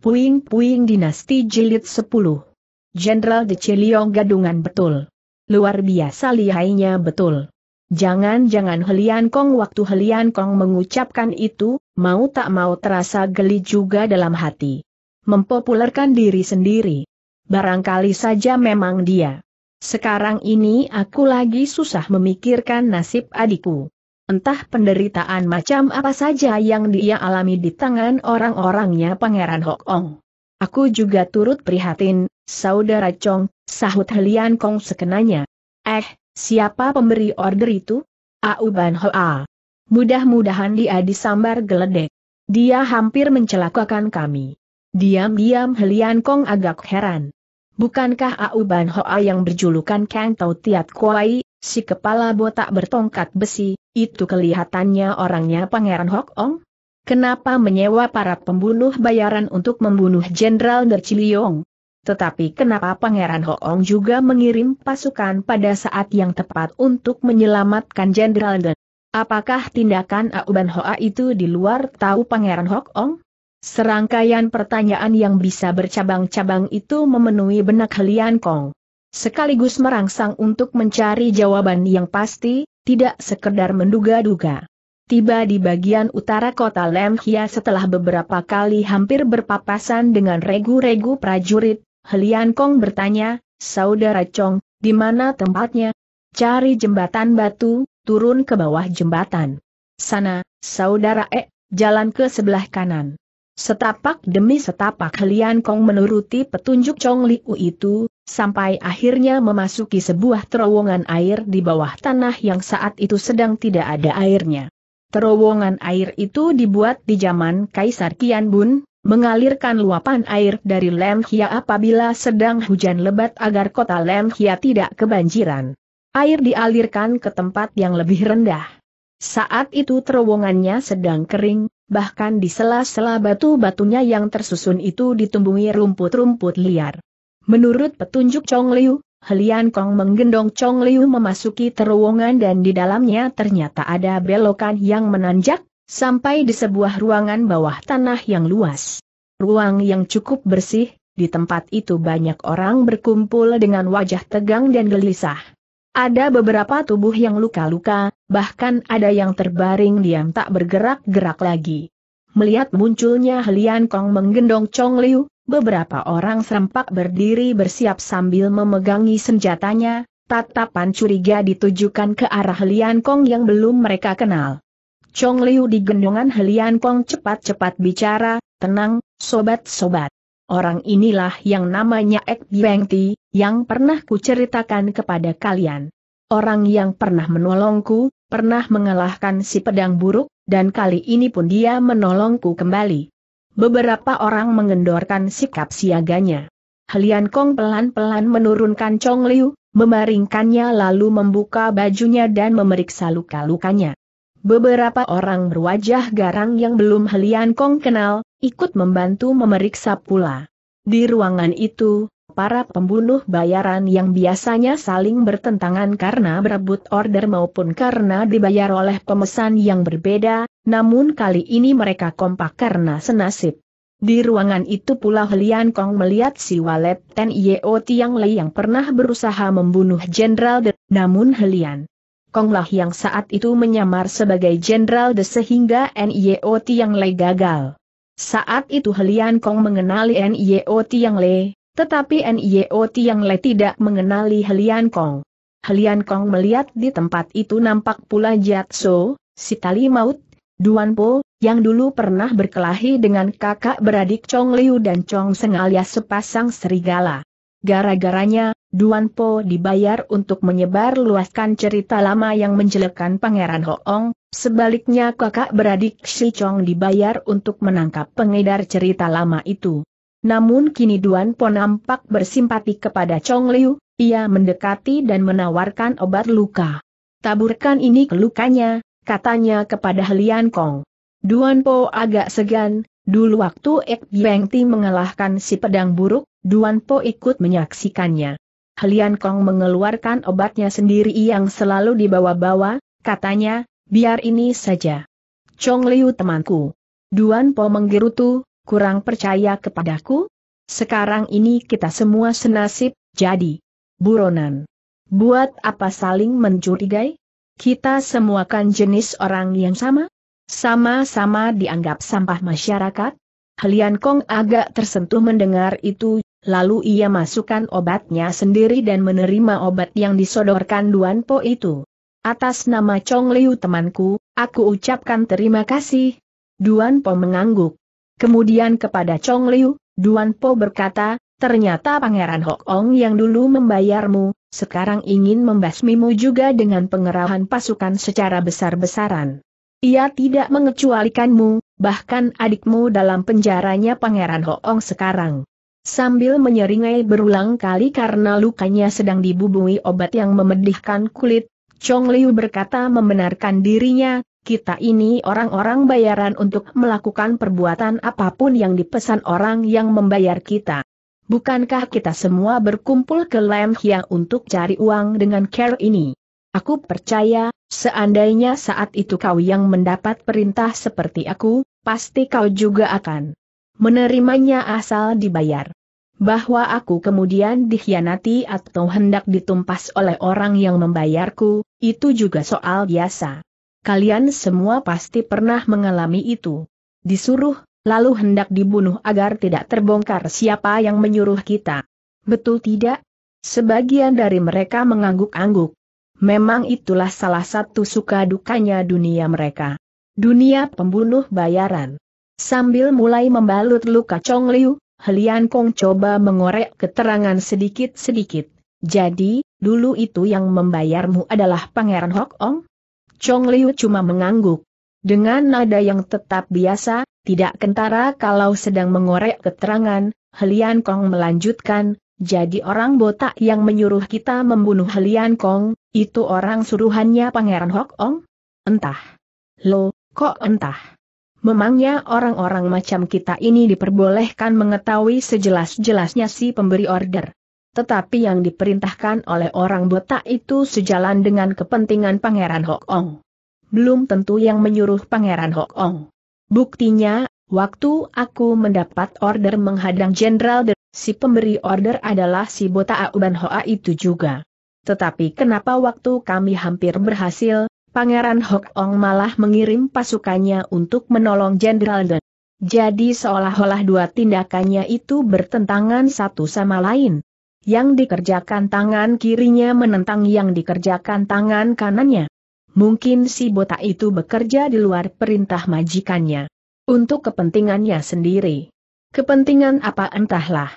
Puing-puing dinasti jilid 10. Jenderal De Ciliong gadungan betul. Luar biasa lihainya betul. Jangan-jangan Helian Kong waktu Helian Kong mengucapkan itu, mau tak mau terasa geli juga dalam hati. Mempopulerkan diri sendiri. Barangkali saja memang dia. Sekarang ini aku lagi susah memikirkan nasib adikku. Entah penderitaan macam apa saja yang dia alami di tangan orang-orangnya Pangeran Hok Ong. Aku juga turut prihatin, saudara Chong, sahut Helian Kong sekenanya. Eh, siapa pemberi order itu? Auban Hoa. Mudah-mudahan dia disambar geledek. Dia hampir mencelakakan kami. Diam-diam Helian Kong agak heran. Bukankah Auban Hoa yang berjulukan Kang Tau Tiat Kuai, Si kepala botak bertongkat besi, itu kelihatannya orangnya Pangeran Hok Ong? Kenapa menyewa para pembunuh bayaran untuk membunuh Jenderal Derciliong? Tetapi kenapa Pangeran Hok Ong juga mengirim pasukan pada saat yang tepat untuk menyelamatkan Jenderal Den? Apakah tindakan Auban Hoa itu di luar tahu Pangeran Hok Ong? Serangkaian pertanyaan yang bisa bercabang-cabang itu memenuhi benak Helian Kong sekaligus merangsang untuk mencari jawaban yang pasti, tidak sekedar menduga-duga. Tiba di bagian utara kota Lemhia setelah beberapa kali hampir berpapasan dengan regu-regu prajurit, Helian Kong bertanya, Saudara Chong, di mana tempatnya? Cari jembatan batu, turun ke bawah jembatan. Sana, Saudara E, jalan ke sebelah kanan. Setapak demi setapak Helian Kong menuruti petunjuk Chong Liu itu, sampai akhirnya memasuki sebuah terowongan air di bawah tanah yang saat itu sedang tidak ada airnya. Terowongan air itu dibuat di zaman Kaisar Kian Bun, mengalirkan luapan air dari Lemhia apabila sedang hujan lebat agar kota Lemhia tidak kebanjiran. Air dialirkan ke tempat yang lebih rendah. Saat itu terowongannya sedang kering, bahkan di sela-sela batu-batunya yang tersusun itu ditumbuhi rumput-rumput liar. Menurut petunjuk Chong Liu, Helian Kong menggendong Chong Liu memasuki terowongan dan di dalamnya ternyata ada belokan yang menanjak, sampai di sebuah ruangan bawah tanah yang luas. Ruang yang cukup bersih, di tempat itu banyak orang berkumpul dengan wajah tegang dan gelisah. Ada beberapa tubuh yang luka-luka, bahkan ada yang terbaring diam tak bergerak-gerak lagi. Melihat munculnya Helian Kong menggendong Chong Liu, beberapa orang serempak berdiri bersiap sambil memegangi senjatanya, tatapan curiga ditujukan ke arah Lian Kong yang belum mereka kenal. Chong Liu di gendongan Lian Kong cepat-cepat bicara, tenang, sobat-sobat. Orang inilah yang namanya Ek Bieng Ti, yang pernah kuceritakan kepada kalian. Orang yang pernah menolongku, pernah mengalahkan si pedang buruk, dan kali ini pun dia menolongku kembali. Beberapa orang mengendorkan sikap siaganya. Helian Kong pelan-pelan menurunkan Chong Liu, memaringkannya lalu membuka bajunya dan memeriksa luka-lukanya. Beberapa orang berwajah garang yang belum Helian Kong kenal, ikut membantu memeriksa pula. Di ruangan itu, para pembunuh bayaran yang biasanya saling bertentangan karena berebut order maupun karena dibayar oleh pemesan yang berbeda, namun kali ini mereka kompak karena senasib. Di ruangan itu pula Helian Kong melihat si Walet Ten Yeo Tiang Lei yang pernah berusaha membunuh Jenderal De, namun Helian Konglah yang saat itu menyamar sebagai Jenderal De sehingga N.Y.O. Tiang Lei gagal. Saat itu Helian Kong mengenali N.Y.O. Tiang Lei, tetapi Nio Tiang Le tidak mengenali Helian Kong. Helian Kong melihat di tempat itu nampak pula Jatso, si tali maut, Duan Po, yang dulu pernah berkelahi dengan kakak beradik Chong Liu dan Chong Seng alias sepasang serigala. Gara-garanya, Duan Po dibayar untuk menyebar luaskan cerita lama yang menjelekan Pangeran Hoong, sebaliknya kakak beradik Si Chong dibayar untuk menangkap pengedar cerita lama itu. Namun kini Duan Po nampak bersimpati kepada Chong Liu, ia mendekati dan menawarkan obat luka. Taburkan ini ke lukanya, katanya kepada Lian Kong. Duan Po agak segan, dulu waktu Ek Bieng Ti mengalahkan si pedang buruk, Duan Po ikut menyaksikannya. Lian Kong mengeluarkan obatnya sendiri yang selalu dibawa-bawa, katanya, biar ini saja. Chong Liu temanku. Duan Po menggerutu, kurang percaya kepadaku? Sekarang ini kita semua senasib, jadi buronan. Buat apa saling mencurigai? Kita semua kan jenis orang yang sama? Sama-sama dianggap sampah masyarakat? Helian Kong agak tersentuh mendengar itu, lalu ia masukkan obatnya sendiri dan menerima obat yang disodorkan Duan Po itu. Atas nama Chong Liu temanku, aku ucapkan terima kasih. Duan Po mengangguk. Kemudian kepada Chong Liu, Duan Po berkata, ternyata Pangeran Hok Ong yang dulu membayarmu, sekarang ingin membasmimu juga dengan pengerahan pasukan secara besar-besaran. Ia tidak mengecualikanmu, bahkan adikmu dalam penjaranya Pangeran Hok Ong sekarang. Sambil menyeringai berulang kali karena lukanya sedang dibubui obat yang memedihkan kulit, Chong Liu berkata membenarkan dirinya, kita ini orang-orang bayaran untuk melakukan perbuatan apapun yang dipesan orang yang membayar kita. Bukankah kita semua berkumpul ke Lemhia untuk cari uang dengan care ini? Aku percaya, seandainya saat itu kau yang mendapat perintah seperti aku, pasti kau juga akan menerimanya asal dibayar. Bahwa aku kemudian dikhianati atau hendak ditumpas oleh orang yang membayarku, itu juga soal biasa kalian semua pasti pernah mengalami itu. Disuruh, lalu hendak dibunuh agar tidak terbongkar siapa yang menyuruh kita. Betul tidak? Sebagian dari mereka mengangguk-angguk. Memang itulah salah satu suka dukanya dunia mereka. Dunia pembunuh bayaran. Sambil mulai membalut luka Chong Liu, Helian Kong coba mengorek keterangan sedikit-sedikit. Jadi, dulu itu yang membayarmu adalah Pangeran Hok Ong? Chong Liu cuma mengangguk. Dengan nada yang tetap biasa, tidak kentara kalau sedang mengorek keterangan, Helian Kong melanjutkan, jadi orang botak yang menyuruh kita membunuh Helian Kong, itu orang suruhannya Pangeran Hok Ong? Entah. Lo, kok entah? Memangnya orang-orang macam kita ini diperbolehkan mengetahui sejelas-jelasnya si pemberi order. Tetapi yang diperintahkan oleh orang botak itu sejalan dengan kepentingan Pangeran Hok Belum tentu yang menyuruh Pangeran Hok Ong. Buktinya, waktu aku mendapat order menghadang Jenderal De, si pemberi order adalah si botak Auban Hoa itu juga. Tetapi kenapa waktu kami hampir berhasil, Pangeran Hok malah mengirim pasukannya untuk menolong Jenderal Dan. Jadi seolah-olah dua tindakannya itu bertentangan satu sama lain. Yang dikerjakan tangan kirinya menentang yang dikerjakan tangan kanannya. Mungkin si botak itu bekerja di luar perintah majikannya. Untuk kepentingannya sendiri. Kepentingan apa entahlah.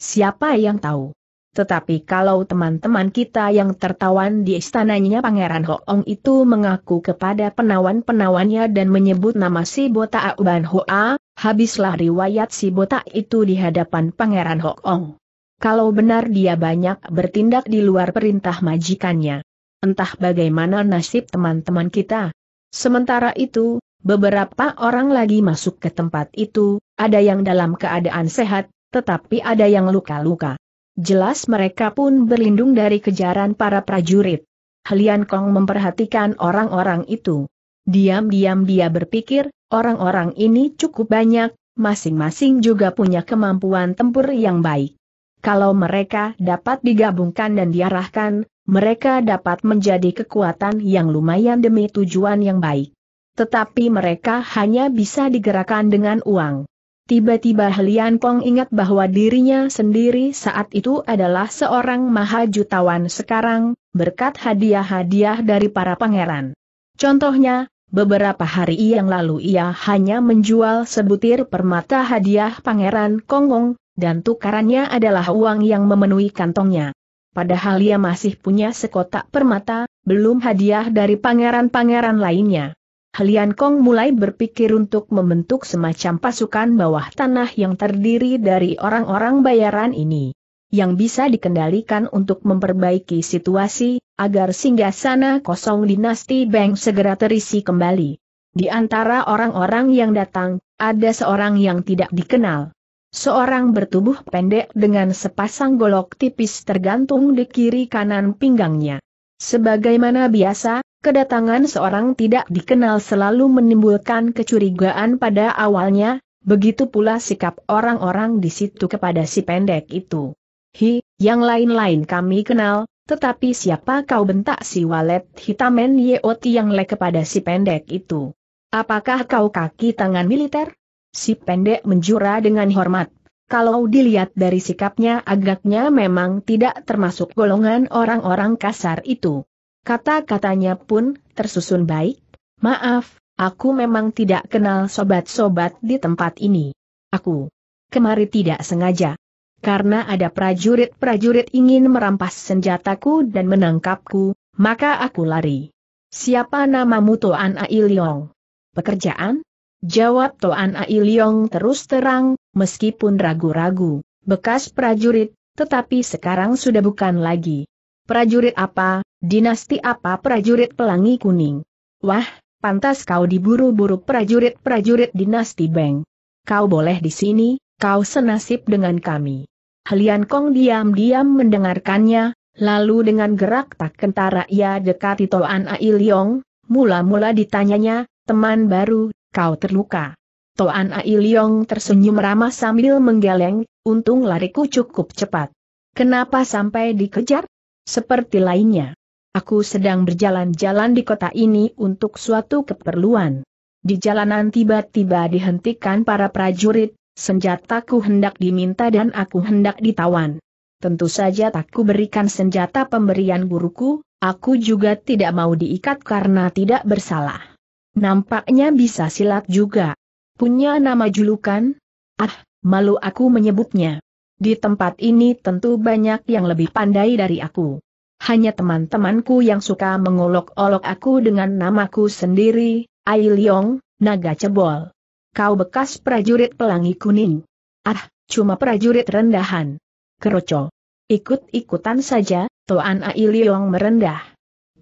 Siapa yang tahu. Tetapi kalau teman-teman kita yang tertawan di istananya Pangeran Hoong itu mengaku kepada penawan-penawannya dan menyebut nama si botak Uban Hoa, habislah riwayat si botak itu di hadapan Pangeran Hoong. Kalau benar dia banyak bertindak di luar perintah majikannya. Entah bagaimana nasib teman-teman kita. Sementara itu, beberapa orang lagi masuk ke tempat itu, ada yang dalam keadaan sehat, tetapi ada yang luka-luka. Jelas mereka pun berlindung dari kejaran para prajurit. Helian Kong memperhatikan orang-orang itu. Diam-diam dia berpikir, orang-orang ini cukup banyak, masing-masing juga punya kemampuan tempur yang baik. Kalau mereka dapat digabungkan dan diarahkan, mereka dapat menjadi kekuatan yang lumayan demi tujuan yang baik. Tetapi mereka hanya bisa digerakkan dengan uang. Tiba-tiba Helian Pong ingat bahwa dirinya sendiri saat itu adalah seorang maha jutawan sekarang, berkat hadiah-hadiah dari para pangeran. Contohnya, Beberapa hari yang lalu ia hanya menjual sebutir permata hadiah Pangeran Kongong dan tukarannya adalah uang yang memenuhi kantongnya. Padahal ia masih punya sekotak permata, belum hadiah dari pangeran-pangeran lainnya. Helian Kong mulai berpikir untuk membentuk semacam pasukan bawah tanah yang terdiri dari orang-orang bayaran ini. Yang bisa dikendalikan untuk memperbaiki situasi, agar singgah sana kosong dinasti Beng segera terisi kembali. Di antara orang-orang yang datang, ada seorang yang tidak dikenal. Seorang bertubuh pendek dengan sepasang golok tipis tergantung di kiri kanan pinggangnya. Sebagaimana biasa, kedatangan seorang tidak dikenal selalu menimbulkan kecurigaan pada awalnya, begitu pula sikap orang-orang di situ kepada si pendek itu. Hi, yang lain-lain kami kenal, tetapi siapa kau bentak si walet hitamen Yeoti yang le kepada si pendek itu? Apakah kau kaki tangan militer? Si pendek menjura dengan hormat. Kalau dilihat dari sikapnya agaknya memang tidak termasuk golongan orang-orang kasar itu. Kata-katanya pun tersusun baik. Maaf, aku memang tidak kenal sobat-sobat di tempat ini. Aku kemari tidak sengaja. Karena ada prajurit-prajurit ingin merampas senjataku dan menangkapku, maka aku lari. Siapa namamu Toan Ailiong? Pekerjaan? Jawab Toan Ailiong terus terang, meskipun ragu-ragu, bekas prajurit, tetapi sekarang sudah bukan lagi. Prajurit apa, dinasti apa prajurit pelangi kuning? Wah, pantas kau diburu-buru prajurit-prajurit dinasti Beng. Kau boleh di sini, kau senasib dengan kami. Helian Kong diam-diam mendengarkannya, lalu dengan gerak tak kentara ia dekati Toan Ailiong, mula-mula ditanyanya, teman baru, kau terluka. Toan Ai Leong tersenyum ramah sambil menggeleng, untung lariku cukup cepat. Kenapa sampai dikejar? Seperti lainnya. Aku sedang berjalan-jalan di kota ini untuk suatu keperluan. Di jalanan tiba-tiba dihentikan para prajurit, senjataku hendak diminta dan aku hendak ditawan. Tentu saja tak berikan senjata pemberian guruku, aku juga tidak mau diikat karena tidak bersalah. Nampaknya bisa silat juga. Punya nama julukan? Ah, malu aku menyebutnya. Di tempat ini tentu banyak yang lebih pandai dari aku. Hanya teman-temanku yang suka mengolok-olok aku dengan namaku sendiri, Ai Liong, Naga Cebol. Kau bekas prajurit pelangi kuning. Ah, cuma prajurit rendahan. Keroco. Ikut-ikutan saja, Toan Ai Liong merendah.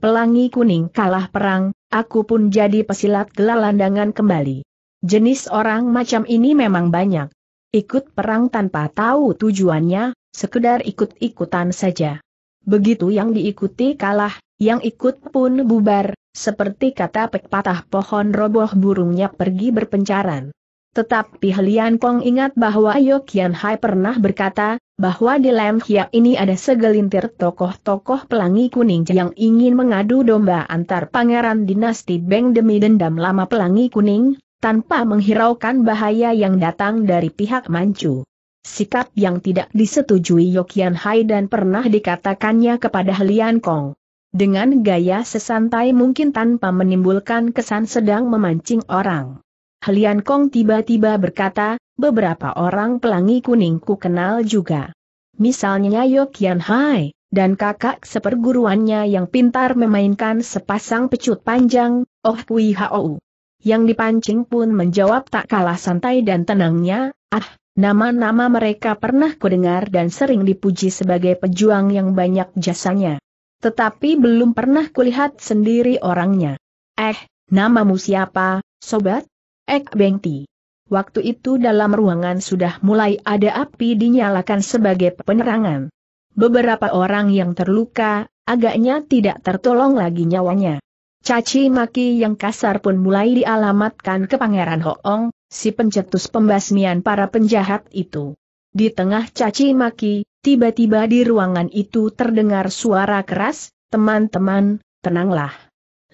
Pelangi kuning kalah perang, aku pun jadi pesilat gelalandangan kembali. Jenis orang macam ini memang banyak. Ikut perang tanpa tahu tujuannya, sekedar ikut-ikutan saja. Begitu yang diikuti kalah, yang ikut pun bubar, seperti kata pepatah pohon roboh burungnya pergi berpencaran. Tetapi Helian Kong ingat bahwa Yokian Hai pernah berkata, bahwa di Lemhia ini ada segelintir tokoh-tokoh pelangi kuning yang ingin mengadu domba antar pangeran dinasti Beng demi dendam lama pelangi kuning, tanpa menghiraukan bahaya yang datang dari pihak Manchu. Sikap yang tidak disetujui Yokian Hai dan pernah dikatakannya kepada Lian Kong. Dengan gaya sesantai mungkin tanpa menimbulkan kesan sedang memancing orang. Helian Kong tiba-tiba berkata, beberapa orang pelangi kuningku kenal juga. Misalnya Yokian Hai, dan kakak seperguruannya yang pintar memainkan sepasang pecut panjang, Oh Kui Hou. Yang dipancing pun menjawab tak kalah santai dan tenangnya, ah, nama-nama mereka pernah kudengar dan sering dipuji sebagai pejuang yang banyak jasanya. Tetapi belum pernah kulihat sendiri orangnya. Eh, namamu siapa, sobat? Ek Bengti. Waktu itu dalam ruangan sudah mulai ada api dinyalakan sebagai penerangan. Beberapa orang yang terluka, agaknya tidak tertolong lagi nyawanya. Caci maki yang kasar pun mulai dialamatkan ke Pangeran Hoong, si pencetus pembasmian para penjahat itu. Di tengah caci maki, tiba-tiba di ruangan itu terdengar suara keras, teman-teman, tenanglah.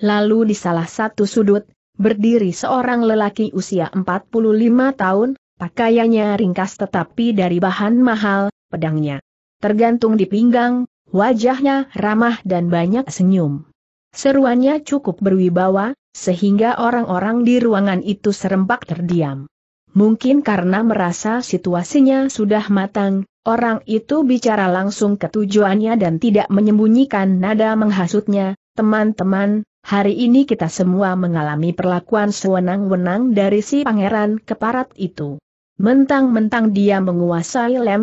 Lalu di salah satu sudut, berdiri seorang lelaki usia 45 tahun, pakaiannya ringkas tetapi dari bahan mahal, pedangnya tergantung di pinggang, wajahnya ramah dan banyak senyum. Seruannya cukup berwibawa, sehingga orang-orang di ruangan itu serempak terdiam. Mungkin karena merasa situasinya sudah matang, orang itu bicara langsung ke tujuannya dan tidak menyembunyikan nada menghasutnya, teman-teman, Hari ini kita semua mengalami perlakuan sewenang-wenang dari si pangeran keparat itu. Mentang-mentang dia menguasai lem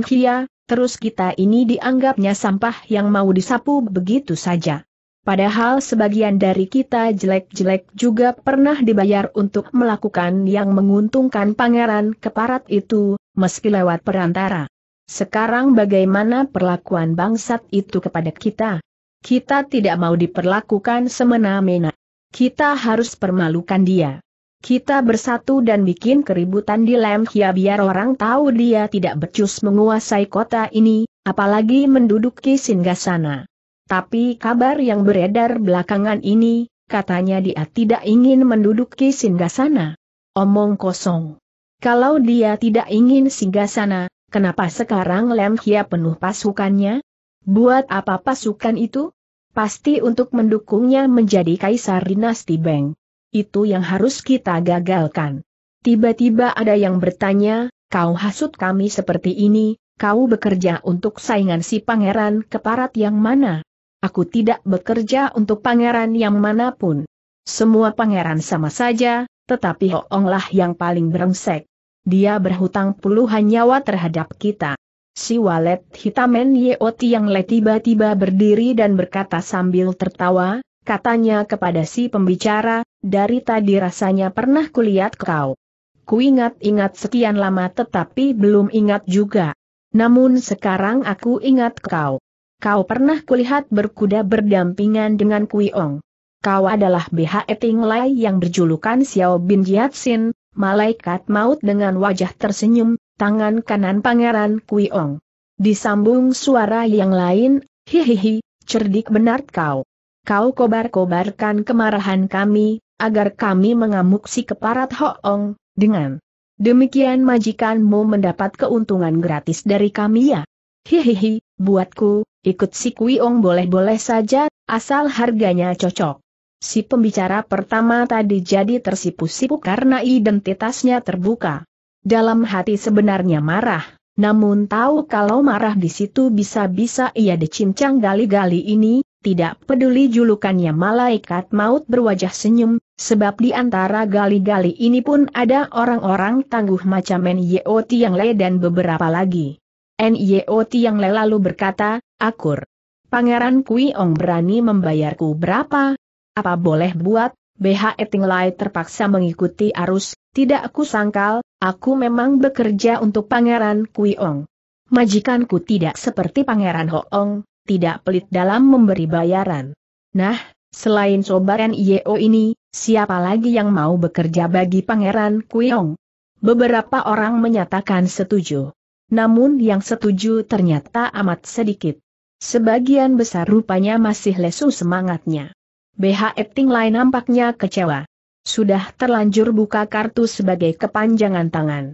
terus kita ini dianggapnya sampah yang mau disapu begitu saja. Padahal sebagian dari kita jelek-jelek juga pernah dibayar untuk melakukan yang menguntungkan pangeran keparat itu, meski lewat perantara. Sekarang bagaimana perlakuan bangsat itu kepada kita? Kita tidak mau diperlakukan semena-mena. Kita harus permalukan dia. Kita bersatu dan bikin keributan di Lemhia biar orang tahu dia tidak becus menguasai kota ini, apalagi menduduki singgasana. Tapi kabar yang beredar belakangan ini, katanya dia tidak ingin menduduki singgasana. Omong kosong. Kalau dia tidak ingin singgasana, kenapa sekarang Lemhia penuh pasukannya? Buat apa pasukan itu? Pasti untuk mendukungnya menjadi kaisar dinasti Beng. Itu yang harus kita gagalkan. Tiba-tiba ada yang bertanya, kau hasut kami seperti ini, kau bekerja untuk saingan si pangeran keparat yang mana? Aku tidak bekerja untuk pangeran yang manapun. Semua pangeran sama saja, tetapi Hoonglah yang paling berengsek. Dia berhutang puluhan nyawa terhadap kita. Si walet hitam Yeoti yang le tiba-tiba berdiri dan berkata sambil tertawa, katanya kepada si pembicara, dari tadi rasanya pernah kulihat kau. Kuingat-ingat sekian lama tetapi belum ingat juga. Namun sekarang aku ingat kau. Kau pernah kulihat berkuda berdampingan dengan Kuiong. Kau adalah BHE Eting Lai yang berjulukan Xiao Bin Jiatsin, malaikat maut dengan wajah tersenyum, tangan kanan Pangeran Kui Kuiong. Disambung suara yang lain, hihihi, cerdik benar kau. Kau kobar-kobarkan kemarahan kami, agar kami mengamuk si keparat Hoong, dengan demikian majikanmu mendapat keuntungan gratis dari kami ya. Hihihi, buatku, ikut si Kui Kuiong boleh-boleh saja, asal harganya cocok. Si pembicara pertama tadi jadi tersipu-sipu karena identitasnya terbuka. Dalam hati sebenarnya marah, namun tahu kalau marah di situ bisa-bisa ia dicincang gali-gali ini, tidak peduli julukannya malaikat maut berwajah senyum, sebab di antara gali-gali ini pun ada orang-orang tangguh macam Nyot yang le dan beberapa lagi. Nyot yang le lalu berkata, Akur. Pangeran Kui Ong berani membayarku berapa? Apa boleh buat? BH Lai terpaksa mengikuti arus, tidak aku sangkal, Aku memang bekerja untuk Pangeran Kuiong. Majikanku tidak seperti Pangeran Hoong, tidak pelit dalam memberi bayaran. Nah, selain Sobaran Yeo ini, siapa lagi yang mau bekerja bagi Pangeran Kuiong? Beberapa orang menyatakan setuju. Namun yang setuju ternyata amat sedikit. Sebagian besar rupanya masih lesu semangatnya. BH Epting lain nampaknya kecewa. Sudah terlanjur buka kartu sebagai kepanjangan tangan.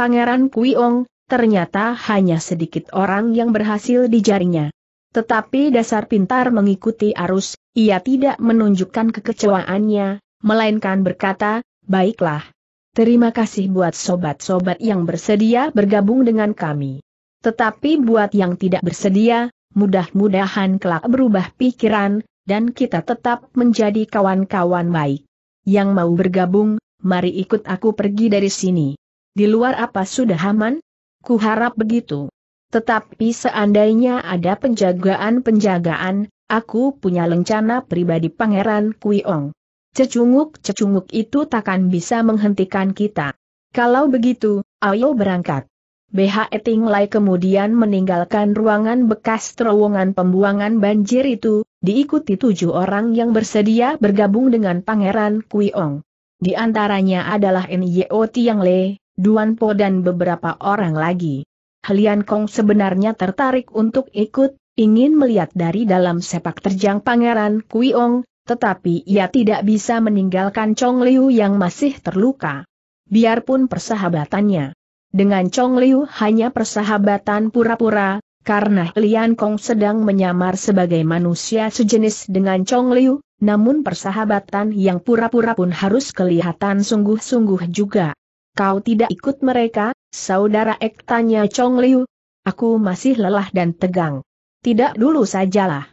Pangeran Kuiong, ternyata hanya sedikit orang yang berhasil dijaringnya. Tetapi dasar pintar mengikuti arus, ia tidak menunjukkan kekecewaannya, melainkan berkata, baiklah. Terima kasih buat sobat-sobat yang bersedia bergabung dengan kami. Tetapi buat yang tidak bersedia, mudah-mudahan kelak berubah pikiran, dan kita tetap menjadi kawan-kawan baik yang mau bergabung, mari ikut aku pergi dari sini. Di luar apa sudah aman? Kuharap begitu. Tetapi seandainya ada penjagaan-penjagaan, aku punya lencana pribadi Pangeran Kui Kuiong. Cecunguk-cecunguk itu takkan bisa menghentikan kita. Kalau begitu, ayo berangkat. BH Etinglai kemudian meninggalkan ruangan bekas terowongan pembuangan banjir itu, diikuti tujuh orang yang bersedia bergabung dengan Pangeran Kuiong. Di antaranya adalah Nyo Tiang Le, Duan Po dan beberapa orang lagi. Helian Kong sebenarnya tertarik untuk ikut, ingin melihat dari dalam sepak terjang Pangeran Kuiong, tetapi ia tidak bisa meninggalkan Chong Liu yang masih terluka. Biarpun persahabatannya dengan Chong Liu hanya persahabatan pura-pura, karena Lian Kong sedang menyamar sebagai manusia sejenis dengan Chong Liu, namun persahabatan yang pura-pura pun harus kelihatan sungguh-sungguh juga. Kau tidak ikut mereka, saudara Ek tanya Chong Liu. Aku masih lelah dan tegang. Tidak dulu sajalah.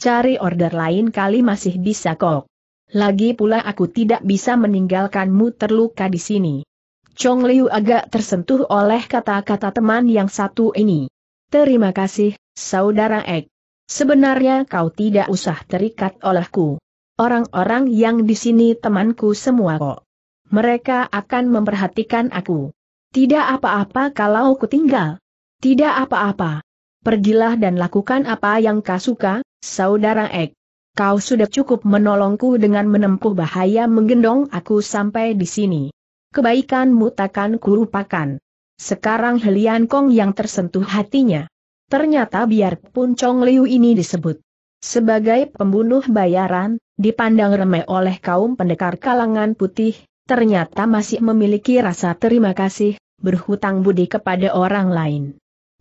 Cari order lain kali masih bisa kok. Lagi pula aku tidak bisa meninggalkanmu terluka di sini. Chong Liu agak tersentuh oleh kata-kata teman yang satu ini. Terima kasih, Saudara Ek. Sebenarnya kau tidak usah terikat olehku. Orang-orang yang di sini temanku semua kok. Mereka akan memperhatikan aku. Tidak apa-apa kalau ku tinggal. Tidak apa-apa. Pergilah dan lakukan apa yang kau suka, Saudara Ek. Kau sudah cukup menolongku dengan menempuh bahaya menggendong aku sampai di sini. Kebaikanmu takkan kulupakan sekarang Helian Kong yang tersentuh hatinya. Ternyata biarpun Chong Liu ini disebut sebagai pembunuh bayaran, dipandang remeh oleh kaum pendekar kalangan putih, ternyata masih memiliki rasa terima kasih, berhutang budi kepada orang lain.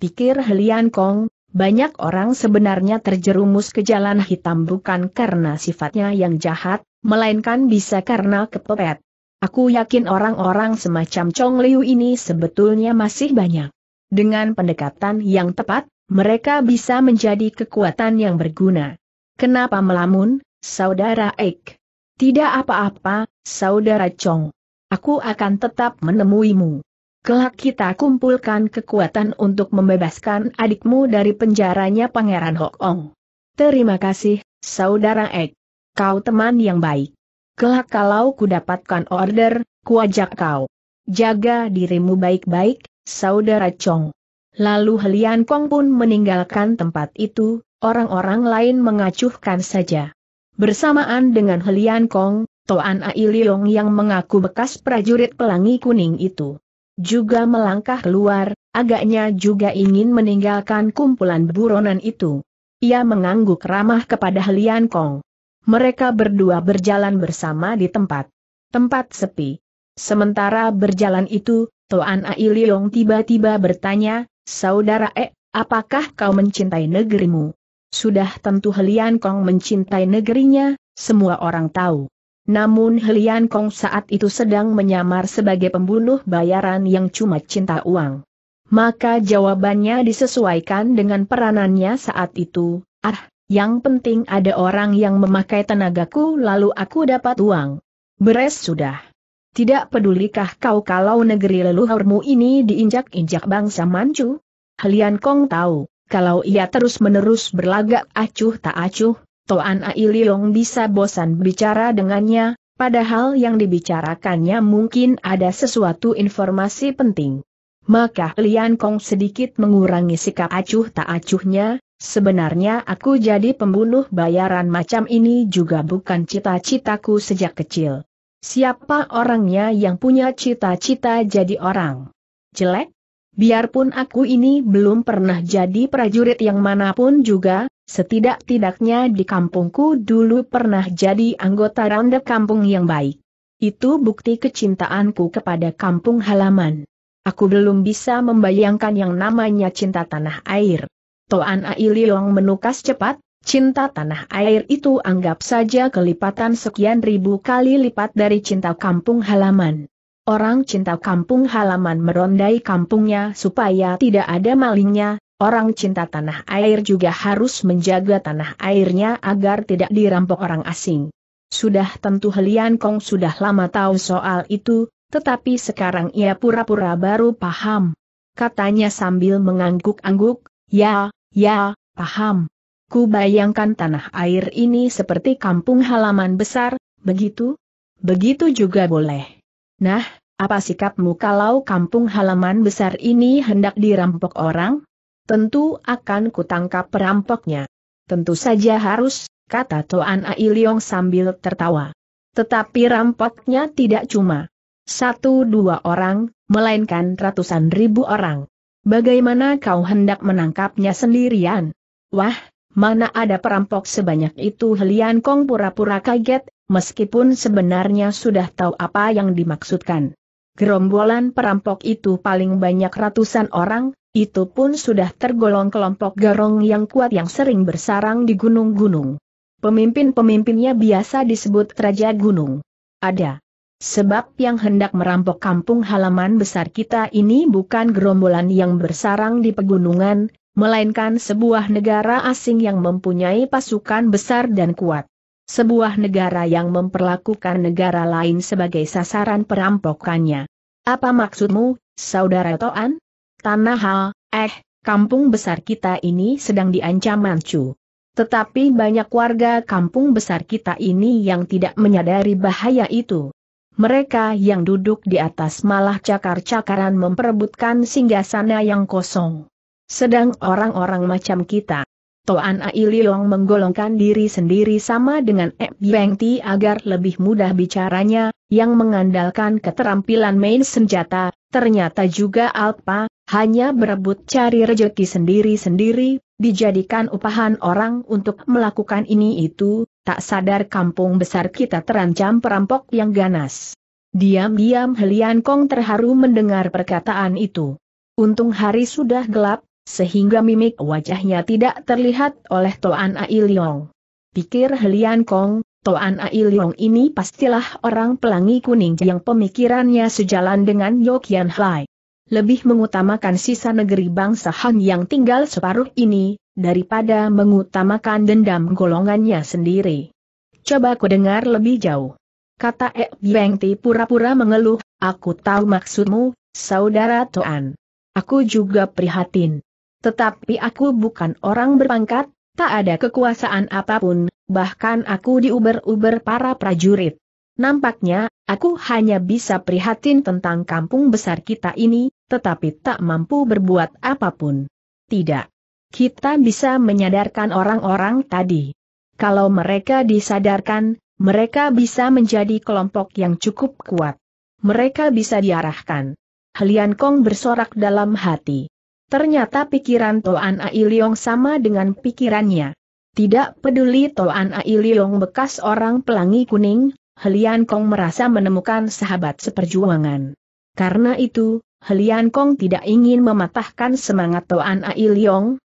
Pikir Helian Kong, banyak orang sebenarnya terjerumus ke jalan hitam bukan karena sifatnya yang jahat, melainkan bisa karena kepepet. Aku yakin orang-orang semacam Chong Liu ini sebetulnya masih banyak. Dengan pendekatan yang tepat, mereka bisa menjadi kekuatan yang berguna. Kenapa melamun, Saudara Ek? Tidak apa-apa, Saudara Chong. Aku akan tetap menemuimu. Kelak kita kumpulkan kekuatan untuk membebaskan adikmu dari penjaranya Pangeran Hok Ong. Terima kasih, Saudara Ek. Kau teman yang baik kelak kalau ku dapatkan order, ku ajak kau. Jaga dirimu baik-baik, saudara Chong. Lalu Helian Kong pun meninggalkan tempat itu, orang-orang lain mengacuhkan saja. Bersamaan dengan Helian Kong, Toan Ailiong yang mengaku bekas prajurit pelangi kuning itu. Juga melangkah keluar, agaknya juga ingin meninggalkan kumpulan buronan itu. Ia mengangguk ramah kepada Helian Kong mereka berdua berjalan bersama di tempat. Tempat sepi. Sementara berjalan itu, Toan Ai tiba-tiba bertanya, Saudara E, apakah kau mencintai negerimu? Sudah tentu Helian Kong mencintai negerinya, semua orang tahu. Namun Helian Kong saat itu sedang menyamar sebagai pembunuh bayaran yang cuma cinta uang. Maka jawabannya disesuaikan dengan peranannya saat itu, ah, yang penting ada orang yang memakai tenagaku lalu aku dapat uang. Beres sudah. Tidak pedulikah kau kalau negeri leluhurmu ini diinjak-injak bangsa Manchu? Halian Kong tahu, kalau ia terus-menerus berlagak acuh tak acuh, Toan Ai bisa bosan bicara dengannya, padahal yang dibicarakannya mungkin ada sesuatu informasi penting. Maka Lian Kong sedikit mengurangi sikap acuh tak acuhnya, Sebenarnya aku jadi pembunuh bayaran macam ini juga bukan cita-citaku sejak kecil. Siapa orangnya yang punya cita-cita jadi orang? Jelek? Biarpun aku ini belum pernah jadi prajurit yang manapun juga, setidak-tidaknya di kampungku dulu pernah jadi anggota ronde kampung yang baik. Itu bukti kecintaanku kepada kampung halaman. Aku belum bisa membayangkan yang namanya cinta tanah air. Toan Long menukas cepat, cinta tanah air itu anggap saja kelipatan sekian ribu kali lipat dari cinta kampung halaman. Orang cinta kampung halaman merondai kampungnya supaya tidak ada malingnya, orang cinta tanah air juga harus menjaga tanah airnya agar tidak dirampok orang asing. Sudah tentu Helian Kong sudah lama tahu soal itu, tetapi sekarang ia pura-pura baru paham. Katanya sambil mengangguk-angguk, ya, Ya, paham. Ku bayangkan tanah air ini seperti kampung halaman besar, begitu? Begitu juga boleh. Nah, apa sikapmu kalau kampung halaman besar ini hendak dirampok orang? Tentu akan kutangkap perampoknya. Tentu saja harus, kata Toan Ailiong sambil tertawa. Tetapi rampoknya tidak cuma satu dua orang, melainkan ratusan ribu orang. Bagaimana kau hendak menangkapnya sendirian? Wah, mana ada perampok sebanyak itu Helian Kong pura-pura kaget, meskipun sebenarnya sudah tahu apa yang dimaksudkan. Gerombolan perampok itu paling banyak ratusan orang, itu pun sudah tergolong kelompok garong yang kuat yang sering bersarang di gunung-gunung. Pemimpin-pemimpinnya biasa disebut Raja Gunung. Ada Sebab yang hendak merampok kampung halaman besar kita ini bukan gerombolan yang bersarang di pegunungan, melainkan sebuah negara asing yang mempunyai pasukan besar dan kuat. Sebuah negara yang memperlakukan negara lain sebagai sasaran perampokannya. Apa maksudmu, Saudara Toan? Tanah hal, eh, kampung besar kita ini sedang diancam mancu. Tetapi banyak warga kampung besar kita ini yang tidak menyadari bahaya itu. Mereka yang duduk di atas malah cakar-cakaran memperebutkan singgasana yang kosong. Sedang orang-orang macam kita, Toan Ailiong Long menggolongkan diri sendiri sama dengan Ebengti agar lebih mudah bicaranya, yang mengandalkan keterampilan main senjata, ternyata juga Alpa, hanya berebut cari rejeki sendiri-sendiri, dijadikan upahan orang untuk melakukan ini itu, tak sadar kampung besar kita terancam perampok yang ganas. Diam-diam Helian Kong terharu mendengar perkataan itu. Untung hari sudah gelap, sehingga mimik wajahnya tidak terlihat oleh Toan Ailiong. Pikir Helian Kong, Toan Ailiong ini pastilah orang pelangi kuning yang pemikirannya sejalan dengan Yokian Hai. Lebih mengutamakan sisa negeri bangsa Han yang tinggal separuh ini, daripada mengutamakan dendam golongannya sendiri. Coba ku dengar lebih jauh. Kata Ek Bengti pura-pura mengeluh, aku tahu maksudmu, saudara Toan. Aku juga prihatin. Tetapi aku bukan orang berpangkat, tak ada kekuasaan apapun, bahkan aku diuber-uber para prajurit. Nampaknya, aku hanya bisa prihatin tentang kampung besar kita ini, tetapi tak mampu berbuat apapun. Tidak kita bisa menyadarkan orang-orang tadi. Kalau mereka disadarkan, mereka bisa menjadi kelompok yang cukup kuat. Mereka bisa diarahkan. Helian Kong bersorak dalam hati. Ternyata pikiran Toan Ai sama dengan pikirannya. Tidak peduli Toan Ai bekas orang pelangi kuning, Helian Kong merasa menemukan sahabat seperjuangan. Karena itu, Helian Kong tidak ingin mematahkan semangat Toan Ai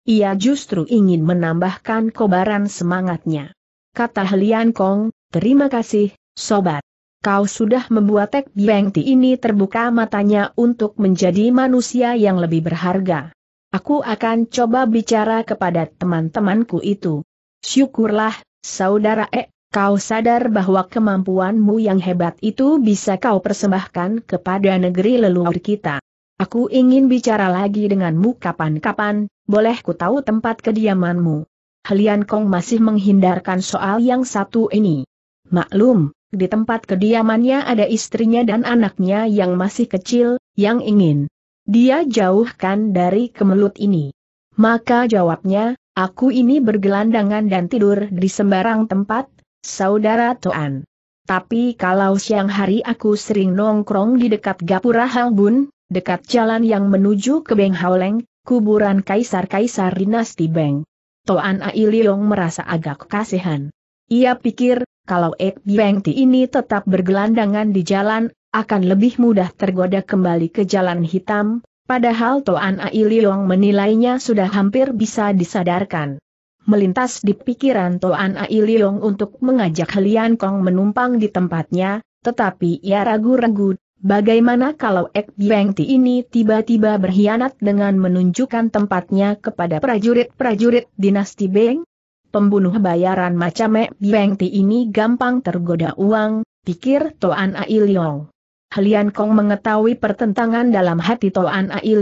ia justru ingin menambahkan kobaran semangatnya. Kata Helian Kong, terima kasih, sobat. Kau sudah membuat Tek Beng Ti ini terbuka matanya untuk menjadi manusia yang lebih berharga. Aku akan coba bicara kepada teman-temanku itu. Syukurlah, saudara E, kau sadar bahwa kemampuanmu yang hebat itu bisa kau persembahkan kepada negeri leluhur kita. Aku ingin bicara lagi denganmu kapan-kapan, boleh ku tahu tempat kediamanmu? Helian Kong masih menghindarkan soal yang satu ini. Maklum, di tempat kediamannya ada istrinya dan anaknya yang masih kecil, yang ingin dia jauhkan dari kemelut ini. Maka jawabnya, aku ini bergelandangan dan tidur di sembarang tempat, saudara Toan. Tapi kalau siang hari aku sering nongkrong di dekat Gapura Bun, dekat jalan yang menuju ke Beng Haoleng, kuburan kaisar-kaisar dinasti Beng. Toan Ai Long merasa agak kasihan. Ia pikir, kalau Ek Beng Ti ini tetap bergelandangan di jalan, akan lebih mudah tergoda kembali ke jalan hitam, padahal Toan Ai Long menilainya sudah hampir bisa disadarkan. Melintas di pikiran Toan Ai Long untuk mengajak Helian Kong menumpang di tempatnya, tetapi ia ragu-ragu, Bagaimana kalau Ek Bieng ini tiba-tiba berkhianat dengan menunjukkan tempatnya kepada prajurit-prajurit dinasti Beng? Pembunuh bayaran macam Ek Bieng ini gampang tergoda uang, pikir Toan Ai Halian Helian Kong mengetahui pertentangan dalam hati Toan Ai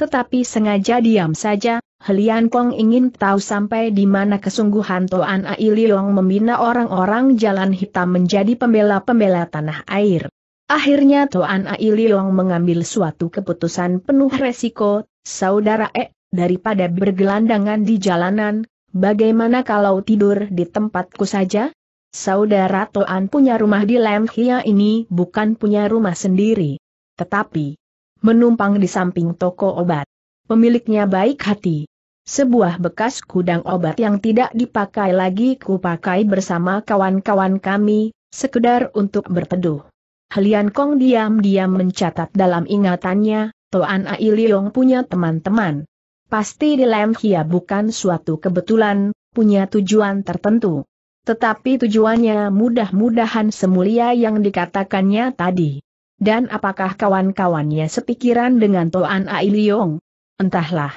tetapi sengaja diam saja, Helian Kong ingin tahu sampai di mana kesungguhan Toan Ai membina orang-orang jalan hitam menjadi pembela-pembela tanah air. Akhirnya Toan Ai long mengambil suatu keputusan penuh resiko, saudara E, daripada bergelandangan di jalanan, bagaimana kalau tidur di tempatku saja? Saudara Toan punya rumah di Lem ini bukan punya rumah sendiri. Tetapi, menumpang di samping toko obat. Pemiliknya baik hati. Sebuah bekas kudang obat yang tidak dipakai lagi kupakai bersama kawan-kawan kami, sekedar untuk berteduh. Helian Kong diam-diam mencatat dalam ingatannya, Toan Ai Yong punya teman-teman. Pasti di Lam Hia bukan suatu kebetulan, punya tujuan tertentu. Tetapi tujuannya mudah-mudahan semulia yang dikatakannya tadi. Dan apakah kawan-kawannya sepikiran dengan Toan Ai Yong? Entahlah.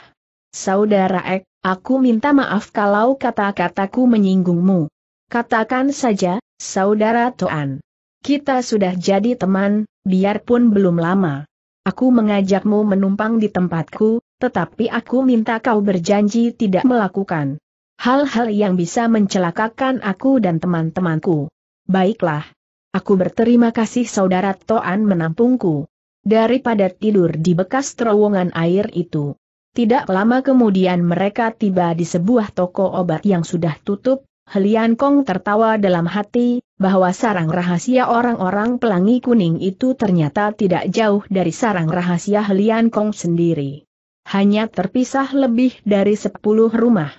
Saudara Ek, aku minta maaf kalau kata-kataku menyinggungmu. Katakan saja, Saudara Toan. Kita sudah jadi teman, biarpun belum lama. Aku mengajakmu menumpang di tempatku, tetapi aku minta kau berjanji tidak melakukan hal-hal yang bisa mencelakakan aku dan teman-temanku. Baiklah. Aku berterima kasih saudara Toan menampungku. Daripada tidur di bekas terowongan air itu. Tidak lama kemudian mereka tiba di sebuah toko obat yang sudah tutup, Helian Kong tertawa dalam hati, bahwa sarang rahasia orang-orang pelangi kuning itu ternyata tidak jauh dari sarang rahasia Helian Kong sendiri. Hanya terpisah lebih dari sepuluh rumah.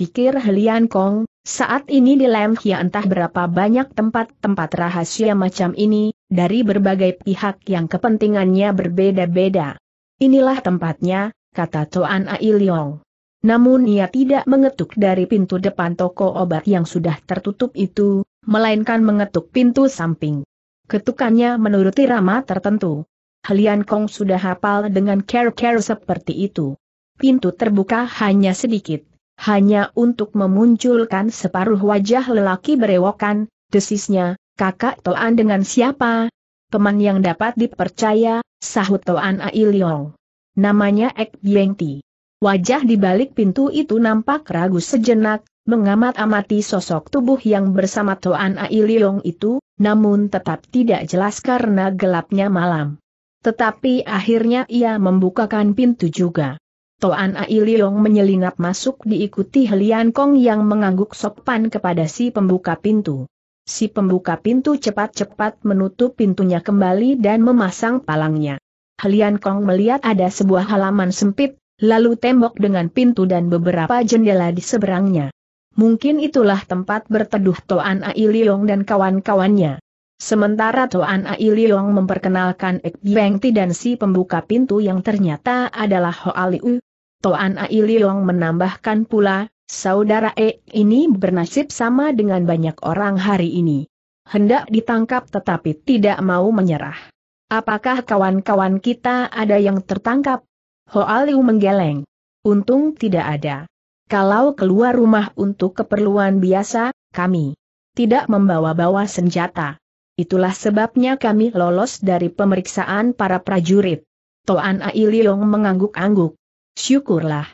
Pikir Helian Kong, saat ini di Lemhia entah berapa banyak tempat-tempat rahasia macam ini, dari berbagai pihak yang kepentingannya berbeda-beda. Inilah tempatnya, kata Toan Ailiong. Namun ia tidak mengetuk dari pintu depan toko obat yang sudah tertutup itu, melainkan mengetuk pintu samping. Ketukannya menuruti rama tertentu. Helian Kong sudah hafal dengan care-care seperti itu. Pintu terbuka hanya sedikit, hanya untuk memunculkan separuh wajah lelaki berewokan, desisnya, kakak Toan dengan siapa? Teman yang dapat dipercaya, sahut Toan Ailiong. Namanya Ek Bieng Ti. Wajah di balik pintu itu nampak ragu sejenak, mengamat-amati sosok tubuh yang bersama Toan Ailiong itu, namun tetap tidak jelas karena gelapnya malam. Tetapi akhirnya ia membukakan pintu juga. Toan Ailiong menyelinap masuk diikuti Helian Kong yang mengangguk sopan kepada si pembuka pintu. Si pembuka pintu cepat-cepat menutup pintunya kembali dan memasang palangnya. Helian Kong melihat ada sebuah halaman sempit, lalu tembok dengan pintu dan beberapa jendela di seberangnya. Mungkin itulah tempat berteduh Toan Ailiong Long dan kawan-kawannya. Sementara Toan Ailiong Long memperkenalkan Ek Beng Ti dan si pembuka pintu yang ternyata adalah Ho Aliu. Toan Ailiong menambahkan pula, saudara E ini bernasib sama dengan banyak orang hari ini. Hendak ditangkap tetapi tidak mau menyerah. Apakah kawan-kawan kita ada yang tertangkap? Ho Aliu menggeleng. Untung tidak ada. Kalau keluar rumah untuk keperluan biasa, kami tidak membawa-bawa senjata. Itulah sebabnya kami lolos dari pemeriksaan para prajurit. Toan Ai mengangguk-angguk. Syukurlah.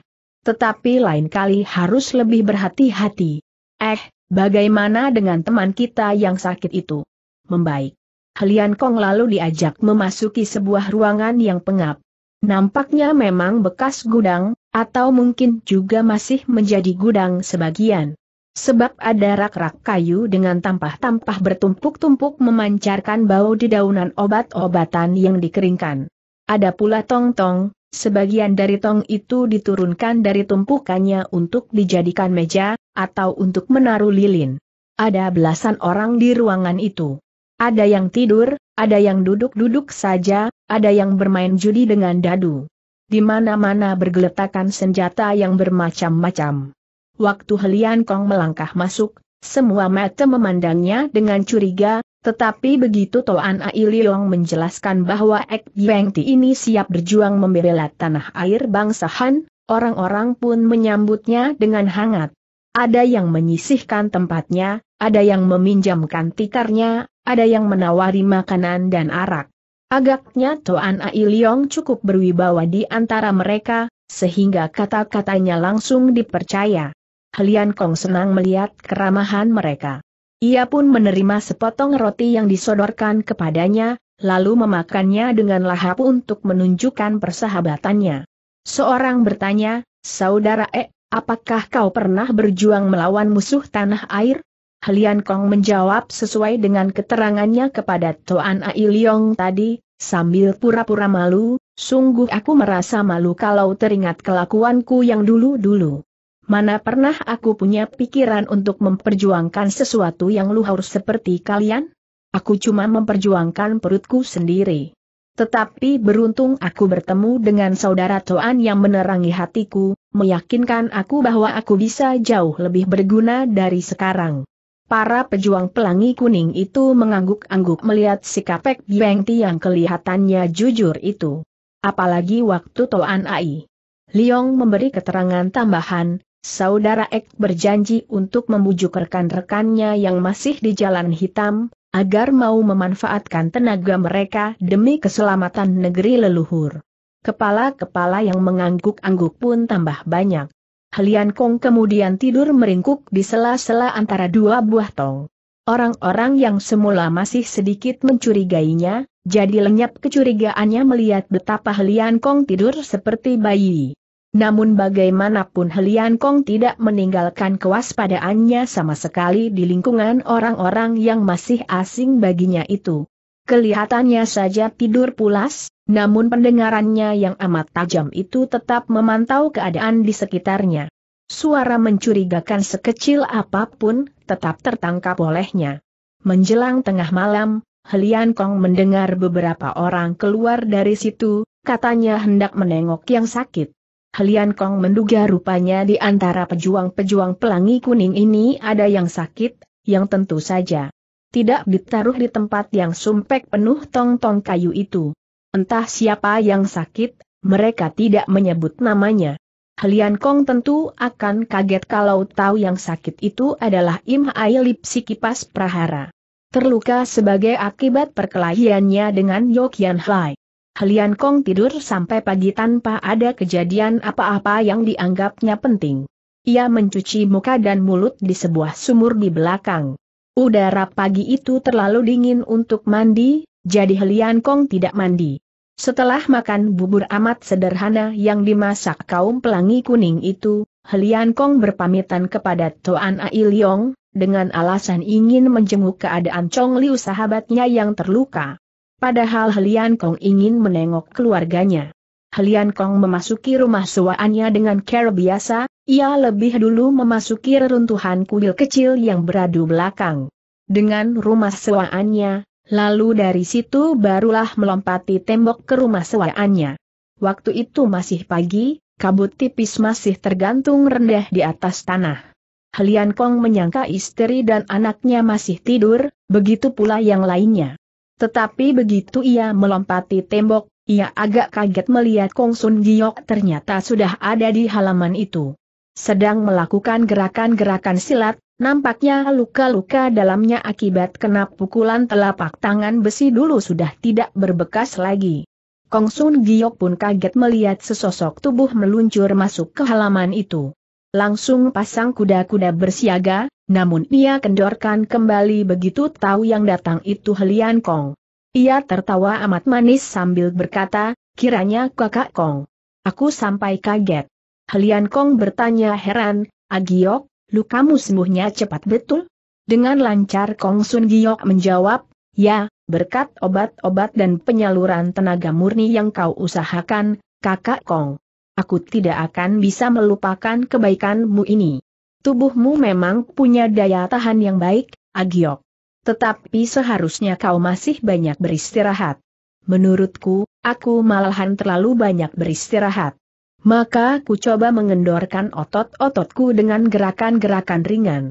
Tetapi lain kali harus lebih berhati-hati. Eh, bagaimana dengan teman kita yang sakit itu? Membaik. Helian Kong lalu diajak memasuki sebuah ruangan yang pengap. Nampaknya memang bekas gudang, atau mungkin juga masih menjadi gudang sebagian. Sebab ada rak-rak kayu dengan tampah-tampah bertumpuk-tumpuk memancarkan bau di daunan obat-obatan yang dikeringkan. Ada pula tong-tong, sebagian dari tong itu diturunkan dari tumpukannya untuk dijadikan meja, atau untuk menaruh lilin. Ada belasan orang di ruangan itu. Ada yang tidur, ada yang duduk-duduk saja, ada yang bermain judi dengan dadu. Di mana-mana bergeletakan senjata yang bermacam-macam. Waktu Helian Kong melangkah masuk, semua mata memandangnya dengan curiga, tetapi begitu Toan Ai menjelaskan bahwa Ek Bieng Ti ini siap berjuang membela tanah air bangsa Han, orang-orang pun menyambutnya dengan hangat. Ada yang menyisihkan tempatnya, ada yang meminjamkan tikarnya, ada yang menawari makanan dan arak. Agaknya Toan Ai Liong cukup berwibawa di antara mereka, sehingga kata-katanya langsung dipercaya. Helian Kong senang melihat keramahan mereka. Ia pun menerima sepotong roti yang disodorkan kepadanya, lalu memakannya dengan lahap untuk menunjukkan persahabatannya. Seorang bertanya, Saudara E, apakah kau pernah berjuang melawan musuh tanah air? Helian Kong menjawab sesuai dengan keterangannya kepada Toan Ai Leong tadi, sambil pura-pura malu, sungguh aku merasa malu kalau teringat kelakuanku yang dulu-dulu. Mana pernah aku punya pikiran untuk memperjuangkan sesuatu yang luhur seperti kalian? Aku cuma memperjuangkan perutku sendiri. Tetapi beruntung aku bertemu dengan saudara Toan yang menerangi hatiku, meyakinkan aku bahwa aku bisa jauh lebih berguna dari sekarang. Para pejuang pelangi kuning itu mengangguk-angguk melihat sikap Pek Bieng yang kelihatannya jujur itu. Apalagi waktu Toan Ai. Liong memberi keterangan tambahan, Saudara Ek berjanji untuk membujuk rekan-rekannya yang masih di jalan hitam, agar mau memanfaatkan tenaga mereka demi keselamatan negeri leluhur. Kepala-kepala yang mengangguk-angguk pun tambah banyak. Helian Kong kemudian tidur meringkuk di sela-sela antara dua buah tong. Orang-orang yang semula masih sedikit mencurigainya, jadi lenyap kecurigaannya melihat betapa Helian Kong tidur seperti bayi. Namun bagaimanapun Helian Kong tidak meninggalkan kewaspadaannya sama sekali di lingkungan orang-orang yang masih asing baginya itu. Kelihatannya saja tidur pulas, namun pendengarannya yang amat tajam itu tetap memantau keadaan di sekitarnya. Suara mencurigakan sekecil apapun, tetap tertangkap olehnya. Menjelang tengah malam, Helian Kong mendengar beberapa orang keluar dari situ, katanya hendak menengok yang sakit. Helian Kong menduga rupanya di antara pejuang-pejuang pelangi kuning ini ada yang sakit, yang tentu saja tidak ditaruh di tempat yang sumpek penuh tong-tong kayu itu. Entah siapa yang sakit, mereka tidak menyebut namanya. Helian Kong tentu akan kaget kalau tahu yang sakit itu adalah Im Ailip Lipsi si kipas prahara. Terluka sebagai akibat perkelahiannya dengan Yokian Hai. Helian Kong tidur sampai pagi tanpa ada kejadian apa-apa yang dianggapnya penting. Ia mencuci muka dan mulut di sebuah sumur di belakang. Udara pagi itu terlalu dingin untuk mandi, jadi Helian Kong tidak mandi. Setelah makan bubur amat sederhana yang dimasak kaum pelangi kuning itu, Helian Kong berpamitan kepada Toan Ailiong dengan alasan ingin menjenguk keadaan Chong Liu sahabatnya yang terluka. Padahal Helian Kong ingin menengok keluarganya. Helian Kong memasuki rumah sewaannya dengan cara biasa, ia lebih dulu memasuki reruntuhan kuil kecil yang beradu belakang. Dengan rumah sewaannya, lalu dari situ barulah melompati tembok ke rumah sewaannya. Waktu itu masih pagi, kabut tipis masih tergantung rendah di atas tanah. Helian Kong menyangka istri dan anaknya masih tidur, begitu pula yang lainnya. Tetapi begitu ia melompati tembok, ia agak kaget melihat Kong Sun Giok ternyata sudah ada di halaman itu. Sedang melakukan gerakan-gerakan silat, nampaknya luka-luka dalamnya akibat kena pukulan telapak tangan besi dulu sudah tidak berbekas lagi. Kong Sun Giok pun kaget melihat sesosok tubuh meluncur masuk ke halaman itu. Langsung pasang kuda-kuda bersiaga, namun ia kendorkan kembali begitu tahu yang datang itu Helian Kong. Ia tertawa amat manis sambil berkata, kiranya kakak Kong. Aku sampai kaget. Helian Kong bertanya heran, Agiok, lukamu sembuhnya cepat betul? Dengan lancar Kong Sun Giok menjawab, ya, berkat obat-obat dan penyaluran tenaga murni yang kau usahakan, kakak Kong. Aku tidak akan bisa melupakan kebaikanmu ini. Tubuhmu memang punya daya tahan yang baik, Agiok. Tetapi seharusnya kau masih banyak beristirahat. Menurutku, aku malahan terlalu banyak beristirahat. Maka ku coba mengendorkan otot-ototku dengan gerakan-gerakan ringan.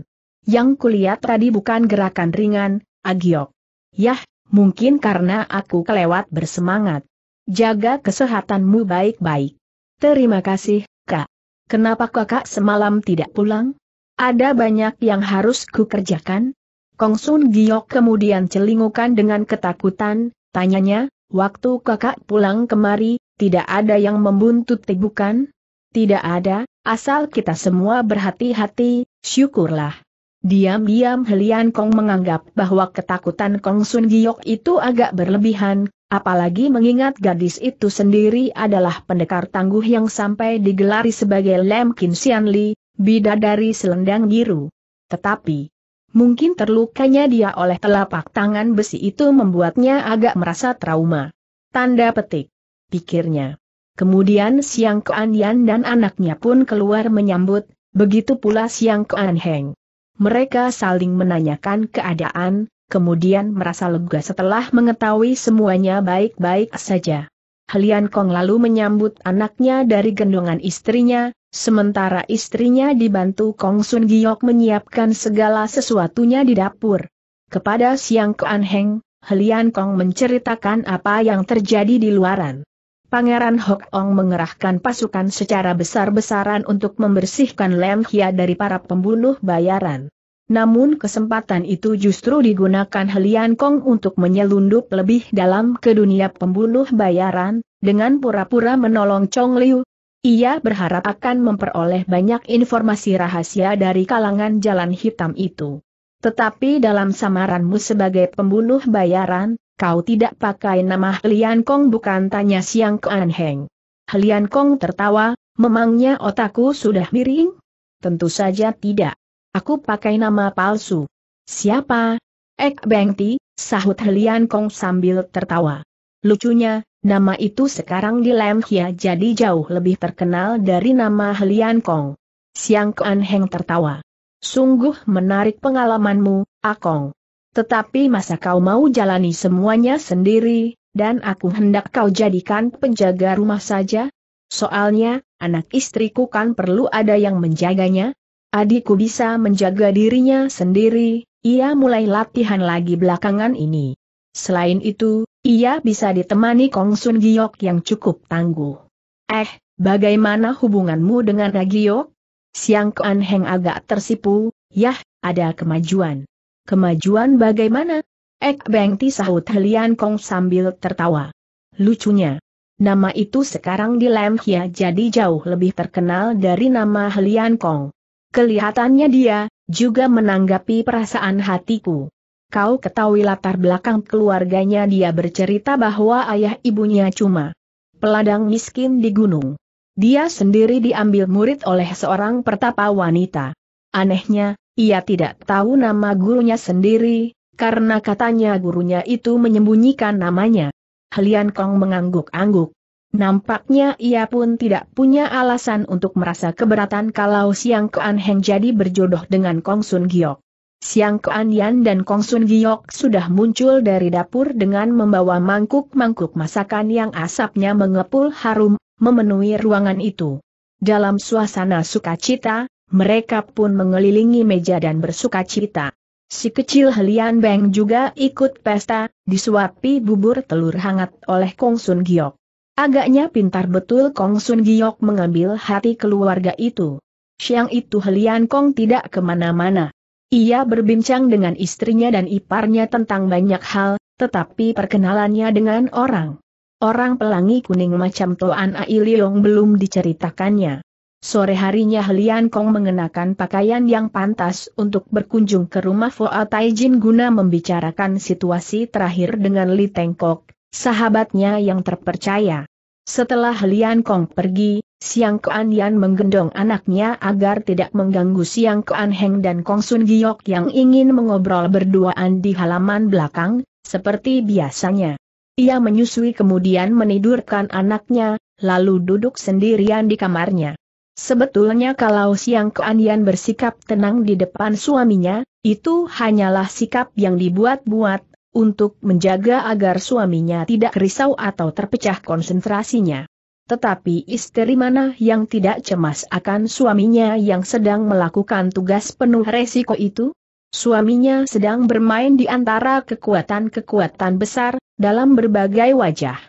Yang kulihat tadi bukan gerakan ringan, agiok. Yah, mungkin karena aku kelewat bersemangat. Jaga kesehatanmu baik-baik. Terima kasih, Kak. Kenapa kakak semalam tidak pulang? Ada banyak yang harus kukerjakan? Kong Sun Giok kemudian celingukan dengan ketakutan, tanyanya, waktu kakak pulang kemari, tidak ada yang membuntut bukan? Tidak ada, asal kita semua berhati-hati, syukurlah. Diam-diam Helian Kong menganggap bahwa ketakutan Kong Sun Giok itu agak berlebihan, apalagi mengingat gadis itu sendiri adalah pendekar tangguh yang sampai digelari sebagai Lem Kin Sian Li, bidadari selendang biru. Tetapi, Mungkin terlukanya dia oleh telapak tangan besi itu membuatnya agak merasa trauma. Tanda petik. Pikirnya. Kemudian Siang Kean dan anaknya pun keluar menyambut, begitu pula Siang Kean Heng. Mereka saling menanyakan keadaan, kemudian merasa lega setelah mengetahui semuanya baik-baik saja. Helian Kong lalu menyambut anaknya dari gendongan istrinya, sementara istrinya dibantu Kong Sun Giok menyiapkan segala sesuatunya di dapur. Kepada Siang Kuan Heng, Helian Kong menceritakan apa yang terjadi di luaran. Pangeran Hok Ong mengerahkan pasukan secara besar-besaran untuk membersihkan Lem Hia dari para pembunuh bayaran. Namun kesempatan itu justru digunakan Helian Kong untuk menyelundup lebih dalam ke dunia pembunuh bayaran, dengan pura-pura menolong Chong Liu. Ia berharap akan memperoleh banyak informasi rahasia dari kalangan jalan hitam itu. Tetapi dalam samaranmu sebagai pembunuh bayaran, kau tidak pakai nama Helian Kong bukan tanya Siang Kuan Heng. Helian Kong tertawa, memangnya otakku sudah miring? Tentu saja tidak. Aku pakai nama palsu. Siapa? Ek Bengti, sahut Helian Kong sambil tertawa. Lucunya, nama itu sekarang di Lam jadi jauh lebih terkenal dari nama Helian Kong. Siang Kuan Heng tertawa. Sungguh menarik pengalamanmu, Akong. Tetapi masa kau mau jalani semuanya sendiri, dan aku hendak kau jadikan penjaga rumah saja? Soalnya, anak istriku kan perlu ada yang menjaganya, adikku bisa menjaga dirinya sendiri, ia mulai latihan lagi belakangan ini. Selain itu, ia bisa ditemani Kong Sun Giok yang cukup tangguh. Eh, bagaimana hubunganmu dengan Ragiok? Siang Kuan Heng agak tersipu, yah, ada kemajuan. Kemajuan bagaimana? Ek Beng Ti sahut Helian Kong sambil tertawa. Lucunya, nama itu sekarang di Lam jadi jauh lebih terkenal dari nama Helian Kong. Kelihatannya dia, juga menanggapi perasaan hatiku. Kau ketahui latar belakang keluarganya dia bercerita bahwa ayah ibunya cuma peladang miskin di gunung. Dia sendiri diambil murid oleh seorang pertapa wanita. Anehnya, ia tidak tahu nama gurunya sendiri, karena katanya gurunya itu menyembunyikan namanya. Helian Kong mengangguk-angguk. Nampaknya ia pun tidak punya alasan untuk merasa keberatan kalau Siang Kuan Heng jadi berjodoh dengan Kong Sun Giok. Siang Kuan Yan dan Kong Sun Giok sudah muncul dari dapur dengan membawa mangkuk-mangkuk masakan yang asapnya mengepul harum, memenuhi ruangan itu. Dalam suasana sukacita, mereka pun mengelilingi meja dan bersukacita. Si kecil Helian Beng juga ikut pesta, disuapi bubur telur hangat oleh Kong Sun Giok. Agaknya pintar betul Kong Sun Giok mengambil hati keluarga itu. Siang itu Helian Kong tidak kemana-mana. Ia berbincang dengan istrinya dan iparnya tentang banyak hal, tetapi perkenalannya dengan orang. Orang pelangi kuning macam Toan Ai Leong belum diceritakannya. Sore harinya Helian Kong mengenakan pakaian yang pantas untuk berkunjung ke rumah Fuatai Jin guna membicarakan situasi terakhir dengan Li Tengkok, sahabatnya yang terpercaya. Setelah Lian Kong pergi, Siang Kuan Yan menggendong anaknya agar tidak mengganggu Siang Kuan Heng dan Kong Sun Giok yang ingin mengobrol berduaan di halaman belakang, seperti biasanya. Ia menyusui kemudian menidurkan anaknya, lalu duduk sendirian di kamarnya. Sebetulnya kalau Siang Kuan Yan bersikap tenang di depan suaminya, itu hanyalah sikap yang dibuat-buat, untuk menjaga agar suaminya tidak risau atau terpecah konsentrasinya. Tetapi istri mana yang tidak cemas akan suaminya yang sedang melakukan tugas penuh resiko itu? Suaminya sedang bermain di antara kekuatan-kekuatan besar, dalam berbagai wajah.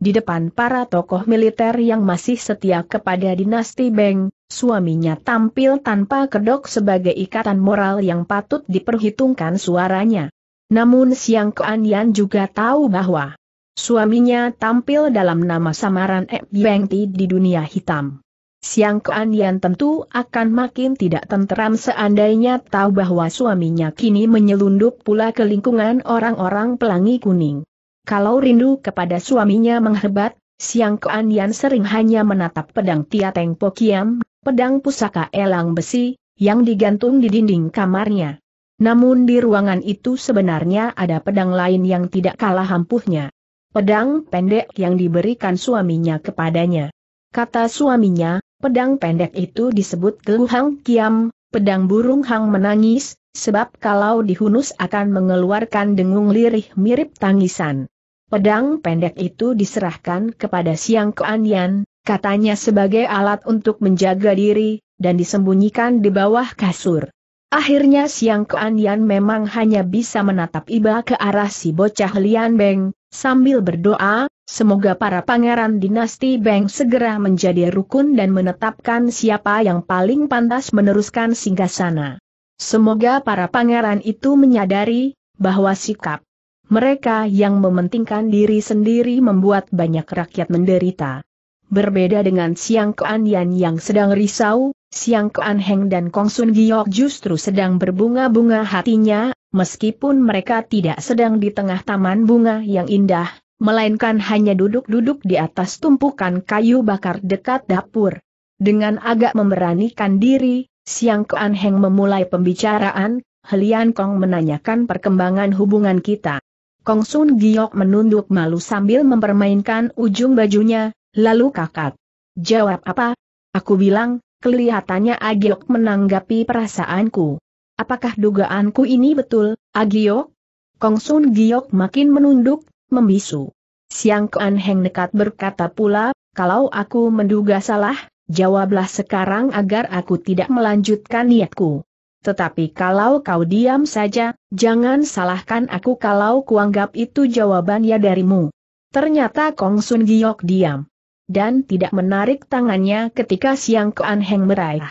Di depan para tokoh militer yang masih setia kepada dinasti Beng, suaminya tampil tanpa kedok sebagai ikatan moral yang patut diperhitungkan suaranya. Namun Siang Kuan juga tahu bahwa suaminya tampil dalam nama samaran Ek Ti di dunia hitam. Siang Kuan tentu akan makin tidak tenteram seandainya tahu bahwa suaminya kini menyelundup pula ke lingkungan orang-orang pelangi kuning. Kalau rindu kepada suaminya menghebat, Siang Kuan sering hanya menatap pedang Tia Tiateng Kiam, pedang pusaka elang besi, yang digantung di dinding kamarnya. Namun di ruangan itu sebenarnya ada pedang lain yang tidak kalah ampuhnya. Pedang pendek yang diberikan suaminya kepadanya. Kata suaminya, pedang pendek itu disebut geluhang kiam, pedang burung hang menangis, sebab kalau dihunus akan mengeluarkan dengung lirih mirip tangisan. Pedang pendek itu diserahkan kepada Siang keanian, katanya sebagai alat untuk menjaga diri, dan disembunyikan di bawah kasur. Akhirnya Siang Yan memang hanya bisa menatap iba ke arah si bocah Lian Beng, sambil berdoa, semoga para pangeran dinasti Beng segera menjadi rukun dan menetapkan siapa yang paling pantas meneruskan singgasana. Semoga para pangeran itu menyadari, bahwa sikap mereka yang mementingkan diri sendiri membuat banyak rakyat menderita. Berbeda dengan Siang keanian yang sedang risau, Siang Kuan Heng dan Kong Sun Giok justru sedang berbunga-bunga hatinya, meskipun mereka tidak sedang di tengah taman bunga yang indah, melainkan hanya duduk-duduk di atas tumpukan kayu bakar dekat dapur. Dengan agak memberanikan diri, Siang Kuan Heng memulai pembicaraan, Helian Kong menanyakan perkembangan hubungan kita. Kong Sun Giok menunduk malu sambil mempermainkan ujung bajunya, lalu kakak. Jawab apa? Aku bilang, Kelihatannya Agiok menanggapi perasaanku. Apakah dugaanku ini betul, Agiok? Kongsun Giok makin menunduk, membisu. Siang Kuan Heng nekat berkata pula, kalau aku menduga salah, jawablah sekarang agar aku tidak melanjutkan niatku. Tetapi kalau kau diam saja, jangan salahkan aku kalau kuanggap itu jawabannya darimu. Ternyata Kong Sun Giok diam dan tidak menarik tangannya ketika Siang Kuan Heng meraih.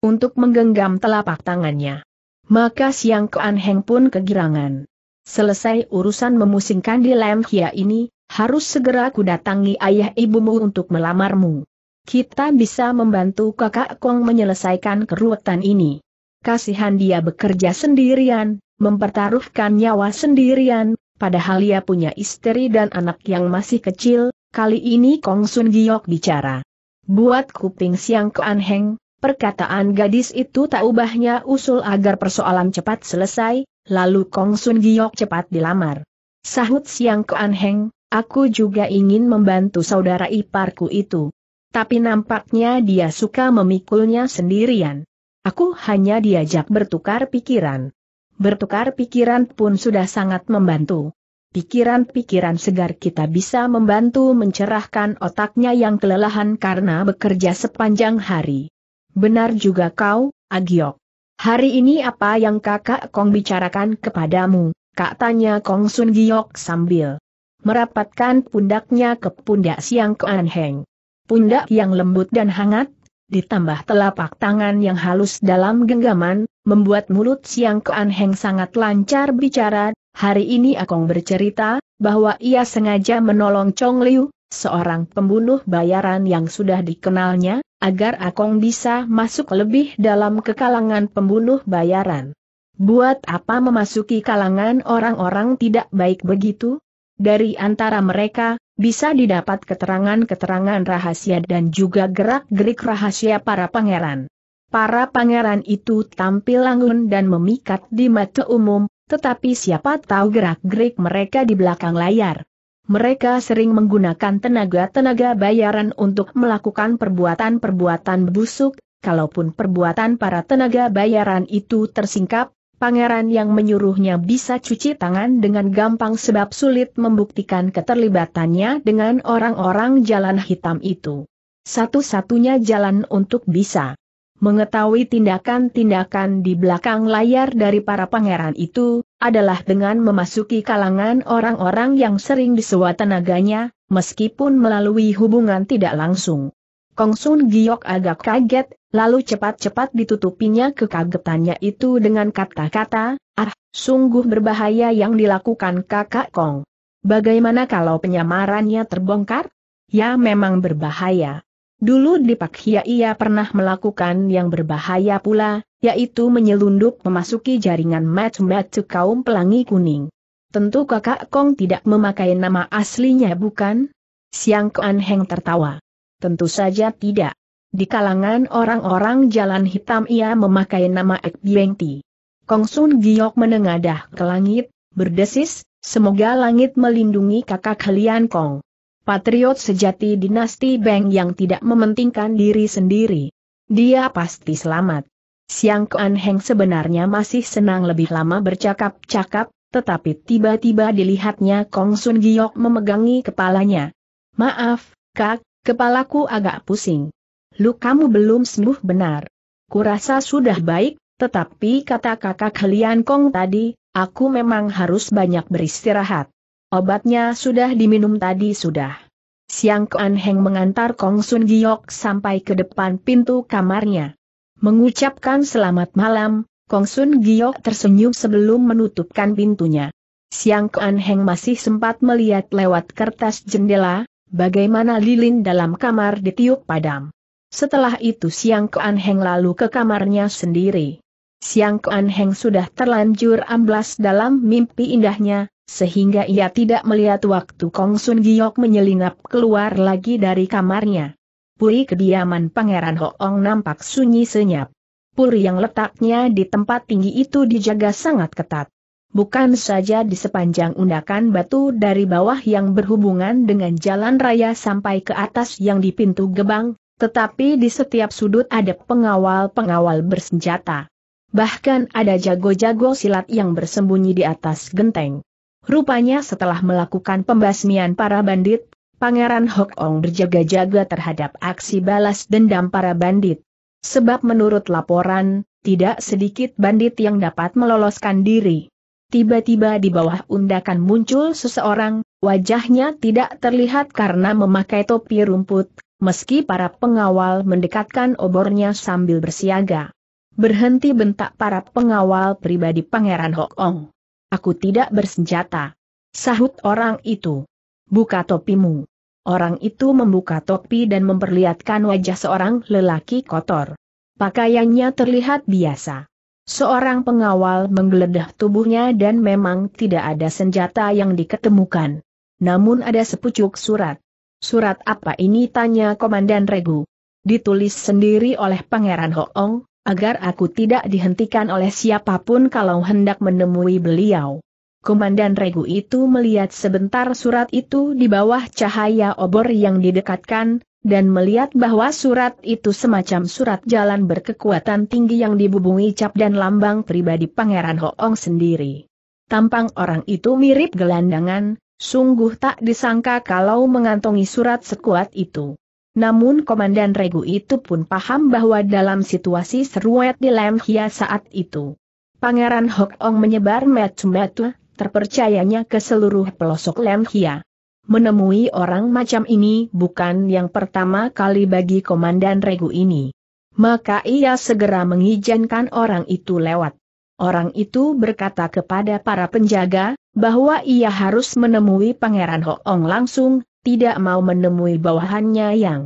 Untuk menggenggam telapak tangannya. Maka Siang Kuan Heng pun kegirangan. Selesai urusan memusingkan di Lam Hia ini, harus segera kudatangi ayah ibumu untuk melamarmu. Kita bisa membantu kakak Kong menyelesaikan keruwetan ini. Kasihan dia bekerja sendirian, mempertaruhkan nyawa sendirian, padahal ia punya istri dan anak yang masih kecil, kali ini Kong Sun Giok bicara. Buat kuping siang Anheng, perkataan gadis itu tak ubahnya usul agar persoalan cepat selesai, lalu Kong Sun Giok cepat dilamar. Sahut siang Anheng, aku juga ingin membantu saudara iparku itu. Tapi nampaknya dia suka memikulnya sendirian. Aku hanya diajak bertukar pikiran bertukar pikiran pun sudah sangat membantu. Pikiran-pikiran segar kita bisa membantu mencerahkan otaknya yang kelelahan karena bekerja sepanjang hari. Benar juga kau, Agiok. Hari ini apa yang kakak Kong bicarakan kepadamu, kak tanya Kong Sun Giok sambil merapatkan pundaknya ke pundak Siang ke Heng. Pundak yang lembut dan hangat, ditambah telapak tangan yang halus dalam genggaman, membuat mulut Siang Kean Heng sangat lancar bicara, hari ini Akong bercerita, bahwa ia sengaja menolong Chong Liu, seorang pembunuh bayaran yang sudah dikenalnya, agar Akong bisa masuk lebih dalam ke kalangan pembunuh bayaran. Buat apa memasuki kalangan orang-orang tidak baik begitu? Dari antara mereka, bisa didapat keterangan-keterangan rahasia dan juga gerak-gerik rahasia para pangeran. Para pangeran itu tampil anggun dan memikat di mata umum, tetapi siapa tahu gerak-gerik mereka di belakang layar. Mereka sering menggunakan tenaga-tenaga bayaran untuk melakukan perbuatan-perbuatan busuk, kalaupun perbuatan para tenaga bayaran itu tersingkap, pangeran yang menyuruhnya bisa cuci tangan dengan gampang sebab sulit membuktikan keterlibatannya dengan orang-orang jalan hitam itu. Satu-satunya jalan untuk bisa mengetahui tindakan-tindakan di belakang layar dari para pangeran itu, adalah dengan memasuki kalangan orang-orang yang sering disewa tenaganya, meskipun melalui hubungan tidak langsung. Kong Sun Giok agak kaget, lalu cepat-cepat ditutupinya kekagetannya itu dengan kata-kata, ah, sungguh berbahaya yang dilakukan kakak Kong. Bagaimana kalau penyamarannya terbongkar? Ya memang berbahaya. Dulu di Pak Hia ia pernah melakukan yang berbahaya pula, yaitu menyelundup memasuki jaringan match-match kaum pelangi kuning. Tentu kakak Kong tidak memakai nama aslinya bukan? Siang Kuan Heng tertawa. Tentu saja tidak. Di kalangan orang-orang jalan hitam ia memakai nama Ek Bieng Ti. Kong Sun Giok menengadah ke langit, berdesis, semoga langit melindungi kakak kalian Kong. Patriot sejati dinasti Beng yang tidak mementingkan diri sendiri. Dia pasti selamat. Siang Kuan Heng sebenarnya masih senang lebih lama bercakap-cakap, tetapi tiba-tiba dilihatnya Kong Sun Giok memegangi kepalanya. Maaf, Kak, Kepalaku agak pusing. Lu kamu belum sembuh benar. Kurasa sudah baik, tetapi kata kakak kalian Kong tadi, aku memang harus banyak beristirahat. Obatnya sudah diminum tadi sudah. Siang Kuan Heng mengantar Kong Sun Giok sampai ke depan pintu kamarnya. Mengucapkan selamat malam, Kong Sun Giok tersenyum sebelum menutupkan pintunya. Siang Kuan Heng masih sempat melihat lewat kertas jendela, bagaimana lilin dalam kamar ditiup padam. Setelah itu Siang Kuan Heng lalu ke kamarnya sendiri. Siang Kuan Heng sudah terlanjur amblas dalam mimpi indahnya, sehingga ia tidak melihat waktu Kong Sun Giok menyelinap keluar lagi dari kamarnya. Puri kediaman Pangeran Hoong nampak sunyi senyap. Puri yang letaknya di tempat tinggi itu dijaga sangat ketat bukan saja di sepanjang undakan batu dari bawah yang berhubungan dengan jalan raya sampai ke atas yang di pintu gebang, tetapi di setiap sudut ada pengawal-pengawal bersenjata. Bahkan ada jago-jago silat yang bersembunyi di atas genteng. Rupanya setelah melakukan pembasmian para bandit, Pangeran Hok Ong berjaga-jaga terhadap aksi balas dendam para bandit. Sebab menurut laporan, tidak sedikit bandit yang dapat meloloskan diri. Tiba-tiba di bawah undakan muncul seseorang, wajahnya tidak terlihat karena memakai topi rumput, meski para pengawal mendekatkan obornya sambil bersiaga. Berhenti bentak para pengawal pribadi Pangeran Hok Ong. Aku tidak bersenjata. Sahut orang itu. Buka topimu. Orang itu membuka topi dan memperlihatkan wajah seorang lelaki kotor. Pakaiannya terlihat biasa. Seorang pengawal menggeledah tubuhnya dan memang tidak ada senjata yang diketemukan. Namun ada sepucuk surat. Surat apa ini tanya Komandan Regu. Ditulis sendiri oleh Pangeran Hoong, agar aku tidak dihentikan oleh siapapun kalau hendak menemui beliau. Komandan Regu itu melihat sebentar surat itu di bawah cahaya obor yang didekatkan, dan melihat bahwa surat itu semacam surat jalan berkekuatan tinggi yang dibubungi cap dan lambang pribadi Pangeran Hoong sendiri. Tampang orang itu mirip gelandangan, sungguh tak disangka kalau mengantongi surat sekuat itu. Namun Komandan Regu itu pun paham bahwa dalam situasi seruat di Lemhia saat itu. Pangeran Hoong menyebar metu-metu, terpercayanya ke seluruh pelosok Lemhia. Menemui orang macam ini bukan yang pertama kali bagi Komandan Regu ini. Maka ia segera mengizinkan orang itu lewat. Orang itu berkata kepada para penjaga, bahwa ia harus menemui Pangeran Hoong langsung, tidak mau menemui bawahannya yang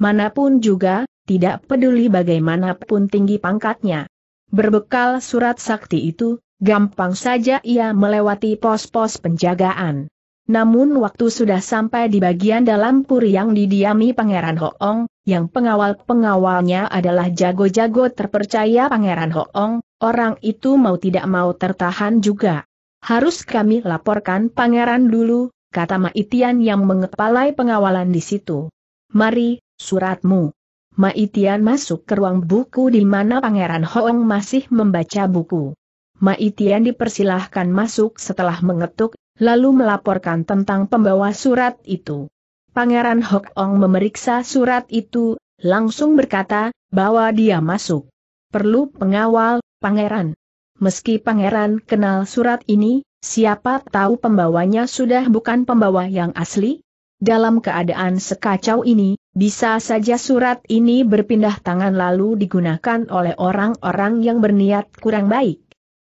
manapun juga, tidak peduli bagaimanapun tinggi pangkatnya. Berbekal surat sakti itu, gampang saja ia melewati pos-pos penjagaan. Namun waktu sudah sampai di bagian dalam puri yang didiami Pangeran Hoong, yang pengawal-pengawalnya adalah jago-jago terpercaya Pangeran Hoong, orang itu mau tidak mau tertahan juga. Harus kami laporkan Pangeran dulu, kata Maitian yang mengepalai pengawalan di situ. Mari, suratmu. Maitian masuk ke ruang buku di mana Pangeran Hoong masih membaca buku. Maitian dipersilahkan masuk setelah mengetuk lalu melaporkan tentang pembawa surat itu. Pangeran Hok Ong memeriksa surat itu, langsung berkata, bahwa dia masuk. Perlu pengawal, pangeran. Meski pangeran kenal surat ini, siapa tahu pembawanya sudah bukan pembawa yang asli? Dalam keadaan sekacau ini, bisa saja surat ini berpindah tangan lalu digunakan oleh orang-orang yang berniat kurang baik.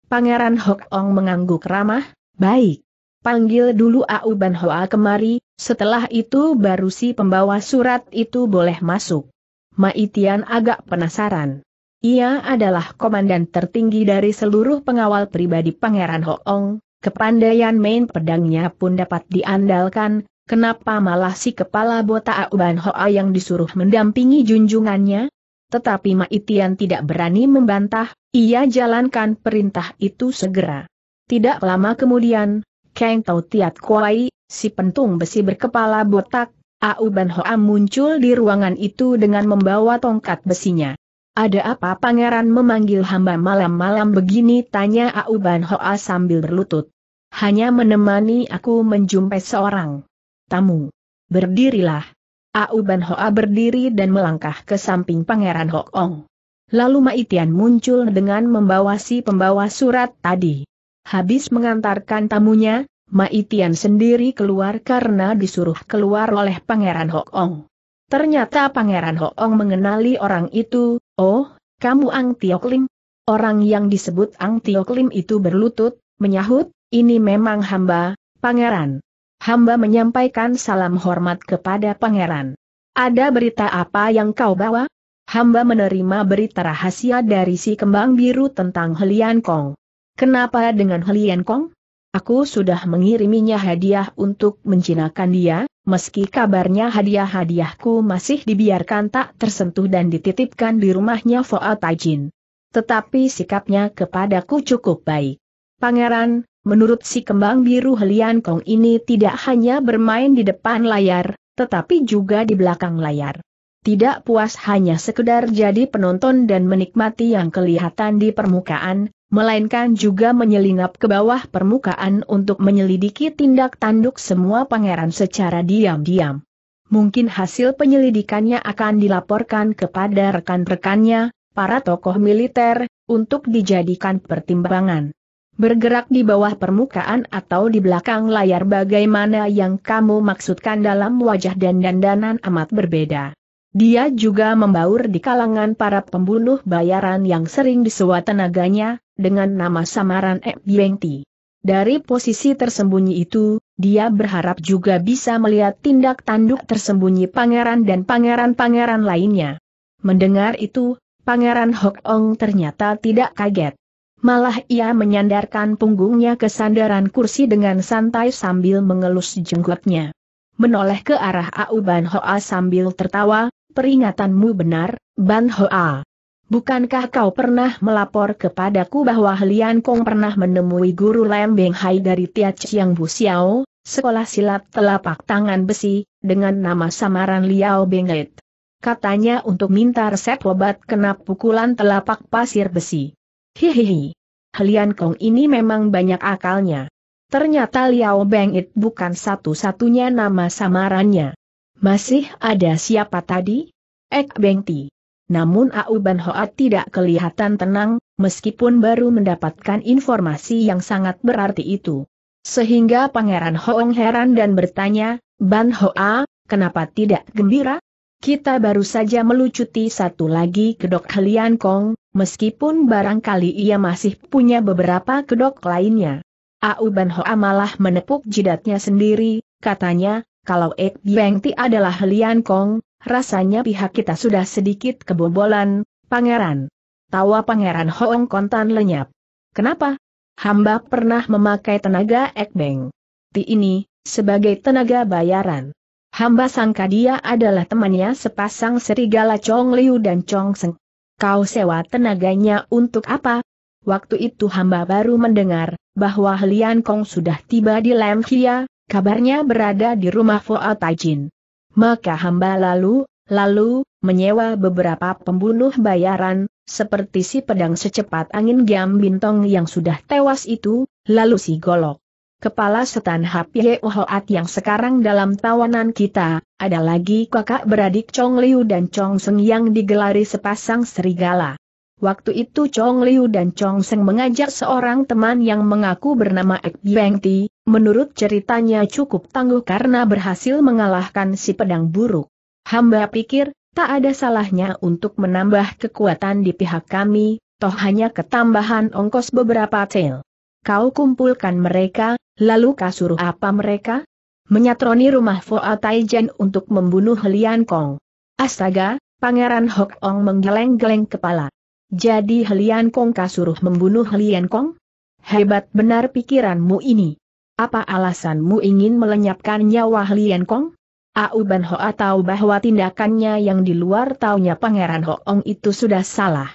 Pangeran Hok Ong mengangguk ramah, baik. Panggil dulu Auban Hoa kemari, setelah itu baru si pembawa surat itu boleh masuk. Maitian agak penasaran. Ia adalah komandan tertinggi dari seluruh pengawal pribadi Pangeran Hoong, kepandaian main pedangnya pun dapat diandalkan, kenapa malah si kepala botak Auban Hoa yang disuruh mendampingi junjungannya? Tetapi Maitian tidak berani membantah, ia jalankan perintah itu segera. Tidak lama kemudian, Kang Tau Tiat Kuai, si pentung besi berkepala botak, Au Ban Hoa muncul di ruangan itu dengan membawa tongkat besinya. Ada apa pangeran memanggil hamba malam-malam begini tanya Au Ban Hoa sambil berlutut. Hanya menemani aku menjumpai seorang tamu. Berdirilah. Au Ban Hoa berdiri dan melangkah ke samping pangeran Hok Ong. Lalu Maitian muncul dengan membawa si pembawa surat tadi. Habis mengantarkan tamunya, Maitian sendiri keluar karena disuruh keluar oleh Pangeran Hoong. Ternyata Pangeran Hoong mengenali orang itu, oh, kamu Ang Lim? Orang yang disebut Ang Lim itu berlutut, menyahut, ini memang hamba, Pangeran. Hamba menyampaikan salam hormat kepada Pangeran. Ada berita apa yang kau bawa? Hamba menerima berita rahasia dari si kembang biru tentang Helian Kong. Kenapa dengan Helian Kong? Aku sudah mengiriminya hadiah untuk menjinakkan dia, meski kabarnya hadiah-hadiahku masih dibiarkan tak tersentuh dan dititipkan di rumahnya Foa Tajin. Tetapi sikapnya kepadaku cukup baik. Pangeran, menurut si kembang biru Helian Kong ini tidak hanya bermain di depan layar, tetapi juga di belakang layar. Tidak puas hanya sekedar jadi penonton dan menikmati yang kelihatan di permukaan, melainkan juga menyelinap ke bawah permukaan untuk menyelidiki tindak tanduk semua pangeran secara diam-diam. Mungkin hasil penyelidikannya akan dilaporkan kepada rekan-rekannya, para tokoh militer, untuk dijadikan pertimbangan. Bergerak di bawah permukaan atau di belakang layar bagaimana yang kamu maksudkan dalam wajah dan dandanan amat berbeda. Dia juga membaur di kalangan para pembunuh bayaran yang sering disewa tenaganya, dengan nama samaran E Ti, Dari posisi tersembunyi itu, dia berharap juga bisa melihat tindak tanduk tersembunyi pangeran dan pangeran-pangeran lainnya. Mendengar itu, Pangeran Hok Ong ternyata tidak kaget. Malah ia menyandarkan punggungnya ke sandaran kursi dengan santai sambil mengelus jenggotnya. Menoleh ke arah Auban Hoa sambil tertawa, peringatanmu benar, Ban Hoa. Bukankah kau pernah melapor kepadaku bahwa Lian Kong pernah menemui guru Lem Beng Hai dari Chiang Bu Xiao, sekolah silat telapak tangan besi, dengan nama samaran Liao Benget. Katanya untuk minta resep obat kena pukulan telapak pasir besi. Hihihi. Lian Kong ini memang banyak akalnya. Ternyata Liao It bukan satu-satunya nama samarannya. Masih ada siapa tadi? Ek Bengti namun Auban Hoat tidak kelihatan tenang, meskipun baru mendapatkan informasi yang sangat berarti itu. Sehingga Pangeran Hoong heran dan bertanya, Ban Hoa, kenapa tidak gembira? Kita baru saja melucuti satu lagi kedok Helian Kong, meskipun barangkali ia masih punya beberapa kedok lainnya. Auban Hoa malah menepuk jidatnya sendiri, katanya, kalau Ek Beng Ti adalah Helian Kong, rasanya pihak kita sudah sedikit kebobolan, pangeran. Tawa pangeran Hoong Kontan lenyap. Kenapa? Hamba pernah memakai tenaga ekbeng. Ti ini, sebagai tenaga bayaran. Hamba sangka dia adalah temannya sepasang serigala Chong Liu dan Chong Seng. Kau sewa tenaganya untuk apa? Waktu itu hamba baru mendengar, bahwa Lian Kong sudah tiba di Lam kabarnya berada di rumah Fuad Tajin. Maka hamba lalu, lalu, menyewa beberapa pembunuh bayaran, seperti si pedang secepat angin Gam Bintong yang sudah tewas itu, lalu si Golok. Kepala Setan Hap Yeohoat yang sekarang dalam tawanan kita, ada lagi kakak beradik Chong Liu dan Chong Seng yang digelari sepasang serigala. Waktu itu Chong Liu dan Chong Seng mengajak seorang teman yang mengaku bernama Ek Beng Ti, menurut ceritanya cukup tangguh karena berhasil mengalahkan si pedang buruk. Hamba pikir, tak ada salahnya untuk menambah kekuatan di pihak kami, toh hanya ketambahan ongkos beberapa tel. Kau kumpulkan mereka, lalu kau apa mereka? Menyatroni rumah Foa Taijan untuk membunuh Lian Kong. Astaga, Pangeran Hok Ong menggeleng-geleng kepala. Jadi Helian Kong kasuruh membunuh Helian Kong? Hebat benar pikiranmu ini. Apa alasanmu ingin melenyapkan nyawa Helian Kong? Ban Hoa tahu bahwa tindakannya yang di luar taunya Pangeran Hoong itu sudah salah.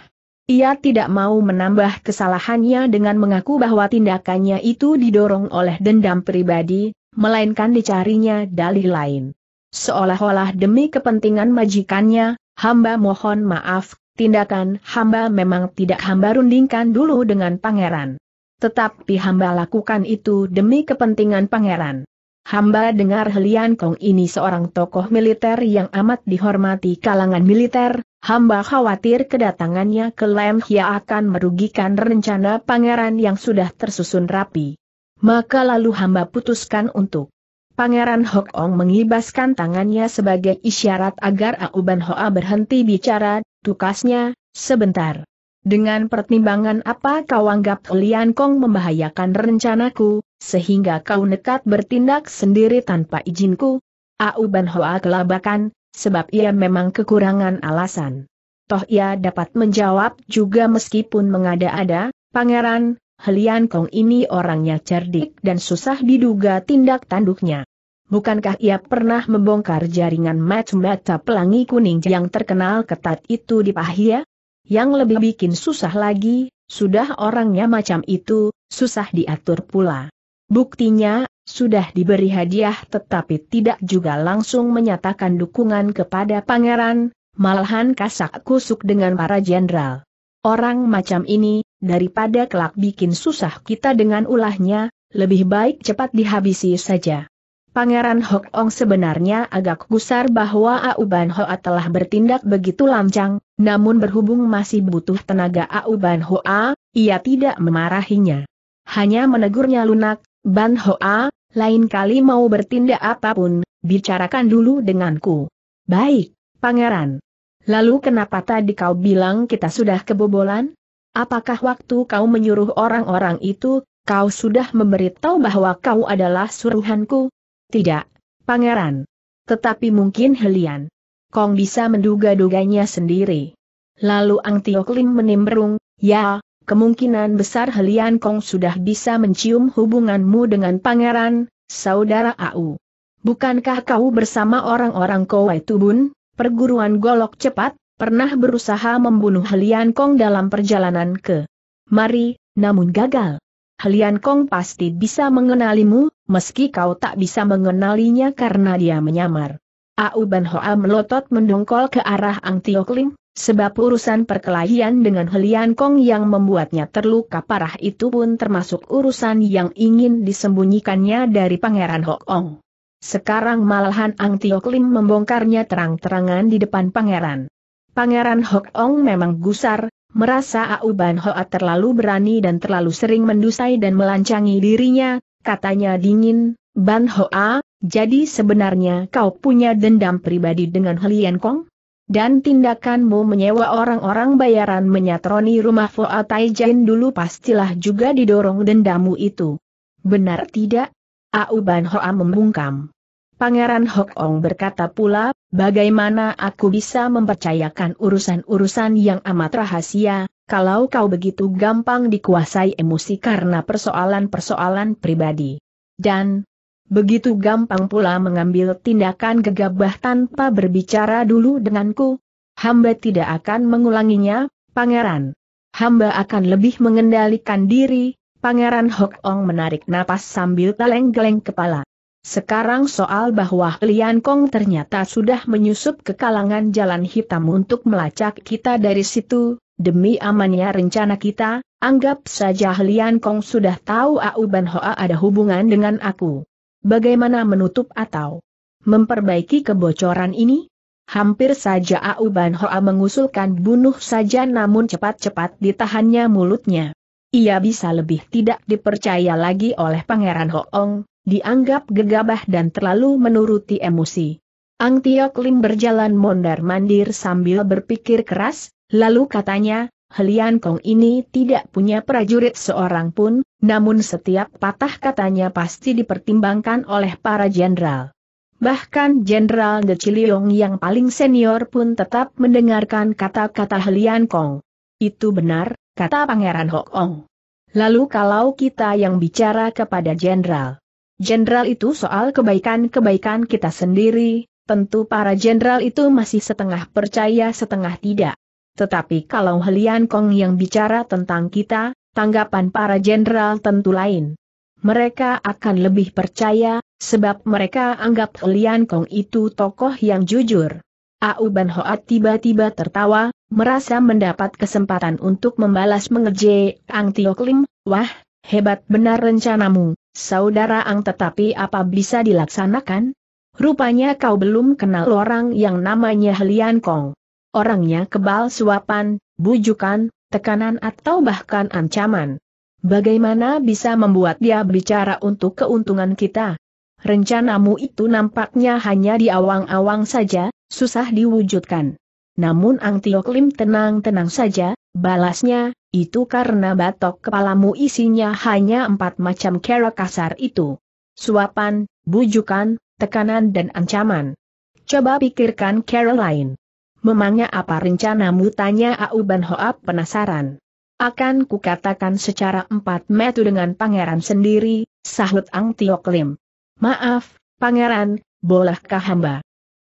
Ia tidak mau menambah kesalahannya dengan mengaku bahwa tindakannya itu didorong oleh dendam pribadi, melainkan dicarinya dalih lain. Seolah-olah demi kepentingan majikannya, hamba mohon maaf, tindakan hamba memang tidak hamba rundingkan dulu dengan pangeran. Tetapi hamba lakukan itu demi kepentingan pangeran. Hamba dengar Helian Kong ini seorang tokoh militer yang amat dihormati kalangan militer, hamba khawatir kedatangannya ke Lem Hia akan merugikan rencana pangeran yang sudah tersusun rapi. Maka lalu hamba putuskan untuk Pangeran Hok Ong mengibaskan tangannya sebagai isyarat agar Auban Hoa berhenti bicara Tukasnya, sebentar. Dengan pertimbangan apa kau anggap Lian Kong membahayakan rencanaku, sehingga kau nekat bertindak sendiri tanpa izinku? Au Hoa kelabakan, sebab ia memang kekurangan alasan. Toh ia dapat menjawab juga meskipun mengada-ada, Pangeran, Helian Kong ini orangnya cerdik dan susah diduga tindak tanduknya. Bukankah ia pernah membongkar jaringan match mata pelangi kuning yang terkenal ketat itu di Pahia? Yang lebih bikin susah lagi, sudah orangnya macam itu, susah diatur pula. Buktinya, sudah diberi hadiah tetapi tidak juga langsung menyatakan dukungan kepada pangeran, malahan kasak kusuk dengan para jenderal. Orang macam ini, daripada kelak bikin susah kita dengan ulahnya, lebih baik cepat dihabisi saja. Pangeran Hok Ong sebenarnya agak gusar bahwa Auban Hoa telah bertindak begitu lancang, namun berhubung masih butuh tenaga Auban Hoa, ia tidak memarahinya. Hanya menegurnya lunak, Ban Hoa, lain kali mau bertindak apapun, bicarakan dulu denganku. Baik, pangeran. Lalu kenapa tadi kau bilang kita sudah kebobolan? Apakah waktu kau menyuruh orang-orang itu, kau sudah memberitahu bahwa kau adalah suruhanku? Tidak, pangeran. Tetapi mungkin Helian. Kong bisa menduga-duganya sendiri. Lalu Ang Tio Kling menimbrung, ya, kemungkinan besar Helian Kong sudah bisa mencium hubunganmu dengan pangeran, saudara Au. Bukankah kau bersama orang-orang Kowai Tubun, perguruan golok cepat, pernah berusaha membunuh Helian Kong dalam perjalanan ke Mari, namun gagal. Helian Kong pasti bisa mengenalimu, meski kau tak bisa mengenalinya karena dia menyamar. Au Ban Hoa melotot mendongkol ke arah Ang Tio Kling, sebab urusan perkelahian dengan Helian Kong yang membuatnya terluka parah itu pun termasuk urusan yang ingin disembunyikannya dari Pangeran Hok Ong. Sekarang malahan Ang Tio Klim membongkarnya terang-terangan di depan pangeran. Pangeran Hok Ong memang gusar, Merasa Auban Hoa terlalu berani dan terlalu sering mendusai dan melancangi dirinya, katanya dingin, Ban Hoa, jadi sebenarnya kau punya dendam pribadi dengan Helian Kong? Dan tindakanmu menyewa orang-orang bayaran menyatroni rumah Foa Taijan dulu pastilah juga didorong dendamu itu. Benar tidak? Auban Hoa membungkam. Pangeran Ong berkata pula, bagaimana aku bisa mempercayakan urusan-urusan yang amat rahasia, kalau kau begitu gampang dikuasai emosi karena persoalan-persoalan pribadi. Dan, begitu gampang pula mengambil tindakan gegabah tanpa berbicara dulu denganku, hamba tidak akan mengulanginya, pangeran. Hamba akan lebih mengendalikan diri, pangeran Ong menarik napas sambil geleng-geleng kepala. Sekarang soal bahwa Lian Kong ternyata sudah menyusup ke kalangan jalan hitam untuk melacak kita dari situ, demi amannya rencana kita, anggap saja Lian Kong sudah tahu Au Ban Hoa ada hubungan dengan aku. Bagaimana menutup atau memperbaiki kebocoran ini? Hampir saja Au Ban Hoa mengusulkan bunuh saja namun cepat-cepat ditahannya mulutnya. Ia bisa lebih tidak dipercaya lagi oleh Pangeran Hoong, dianggap gegabah dan terlalu menuruti emosi. Ang Tiok Lim berjalan mondar-mandir sambil berpikir keras, lalu katanya, Helian Kong ini tidak punya prajurit seorang pun, namun setiap patah katanya pasti dipertimbangkan oleh para jenderal. Bahkan Jenderal De Chiliong yang paling senior pun tetap mendengarkan kata-kata Helian Kong. Itu benar, kata Pangeran Hok Ong. Lalu kalau kita yang bicara kepada Jenderal jenderal itu soal kebaikan-kebaikan kita sendiri, tentu para jenderal itu masih setengah percaya setengah tidak. Tetapi kalau Helian Kong yang bicara tentang kita, tanggapan para jenderal tentu lain. Mereka akan lebih percaya, sebab mereka anggap Helian Kong itu tokoh yang jujur. Au Ban Hoat tiba-tiba tertawa, merasa mendapat kesempatan untuk membalas mengejek Ang Tio Klim, wah, hebat benar rencanamu. Saudara Ang tetapi apa bisa dilaksanakan? Rupanya kau belum kenal orang yang namanya Helian Kong. Orangnya kebal suapan, bujukan, tekanan atau bahkan ancaman. Bagaimana bisa membuat dia bicara untuk keuntungan kita? Rencanamu itu nampaknya hanya di awang-awang saja, susah diwujudkan. Namun Ang Tio Klim tenang-tenang saja, balasnya, itu karena batok kepalamu isinya hanya empat macam kera kasar itu. Suapan, bujukan, tekanan dan ancaman. Coba pikirkan kera lain. Memangnya apa rencanamu tanya Auban Hoap penasaran. Akan kukatakan secara empat metu dengan pangeran sendiri, sahut Ang Tio Klim. Maaf, pangeran, bolehkah hamba?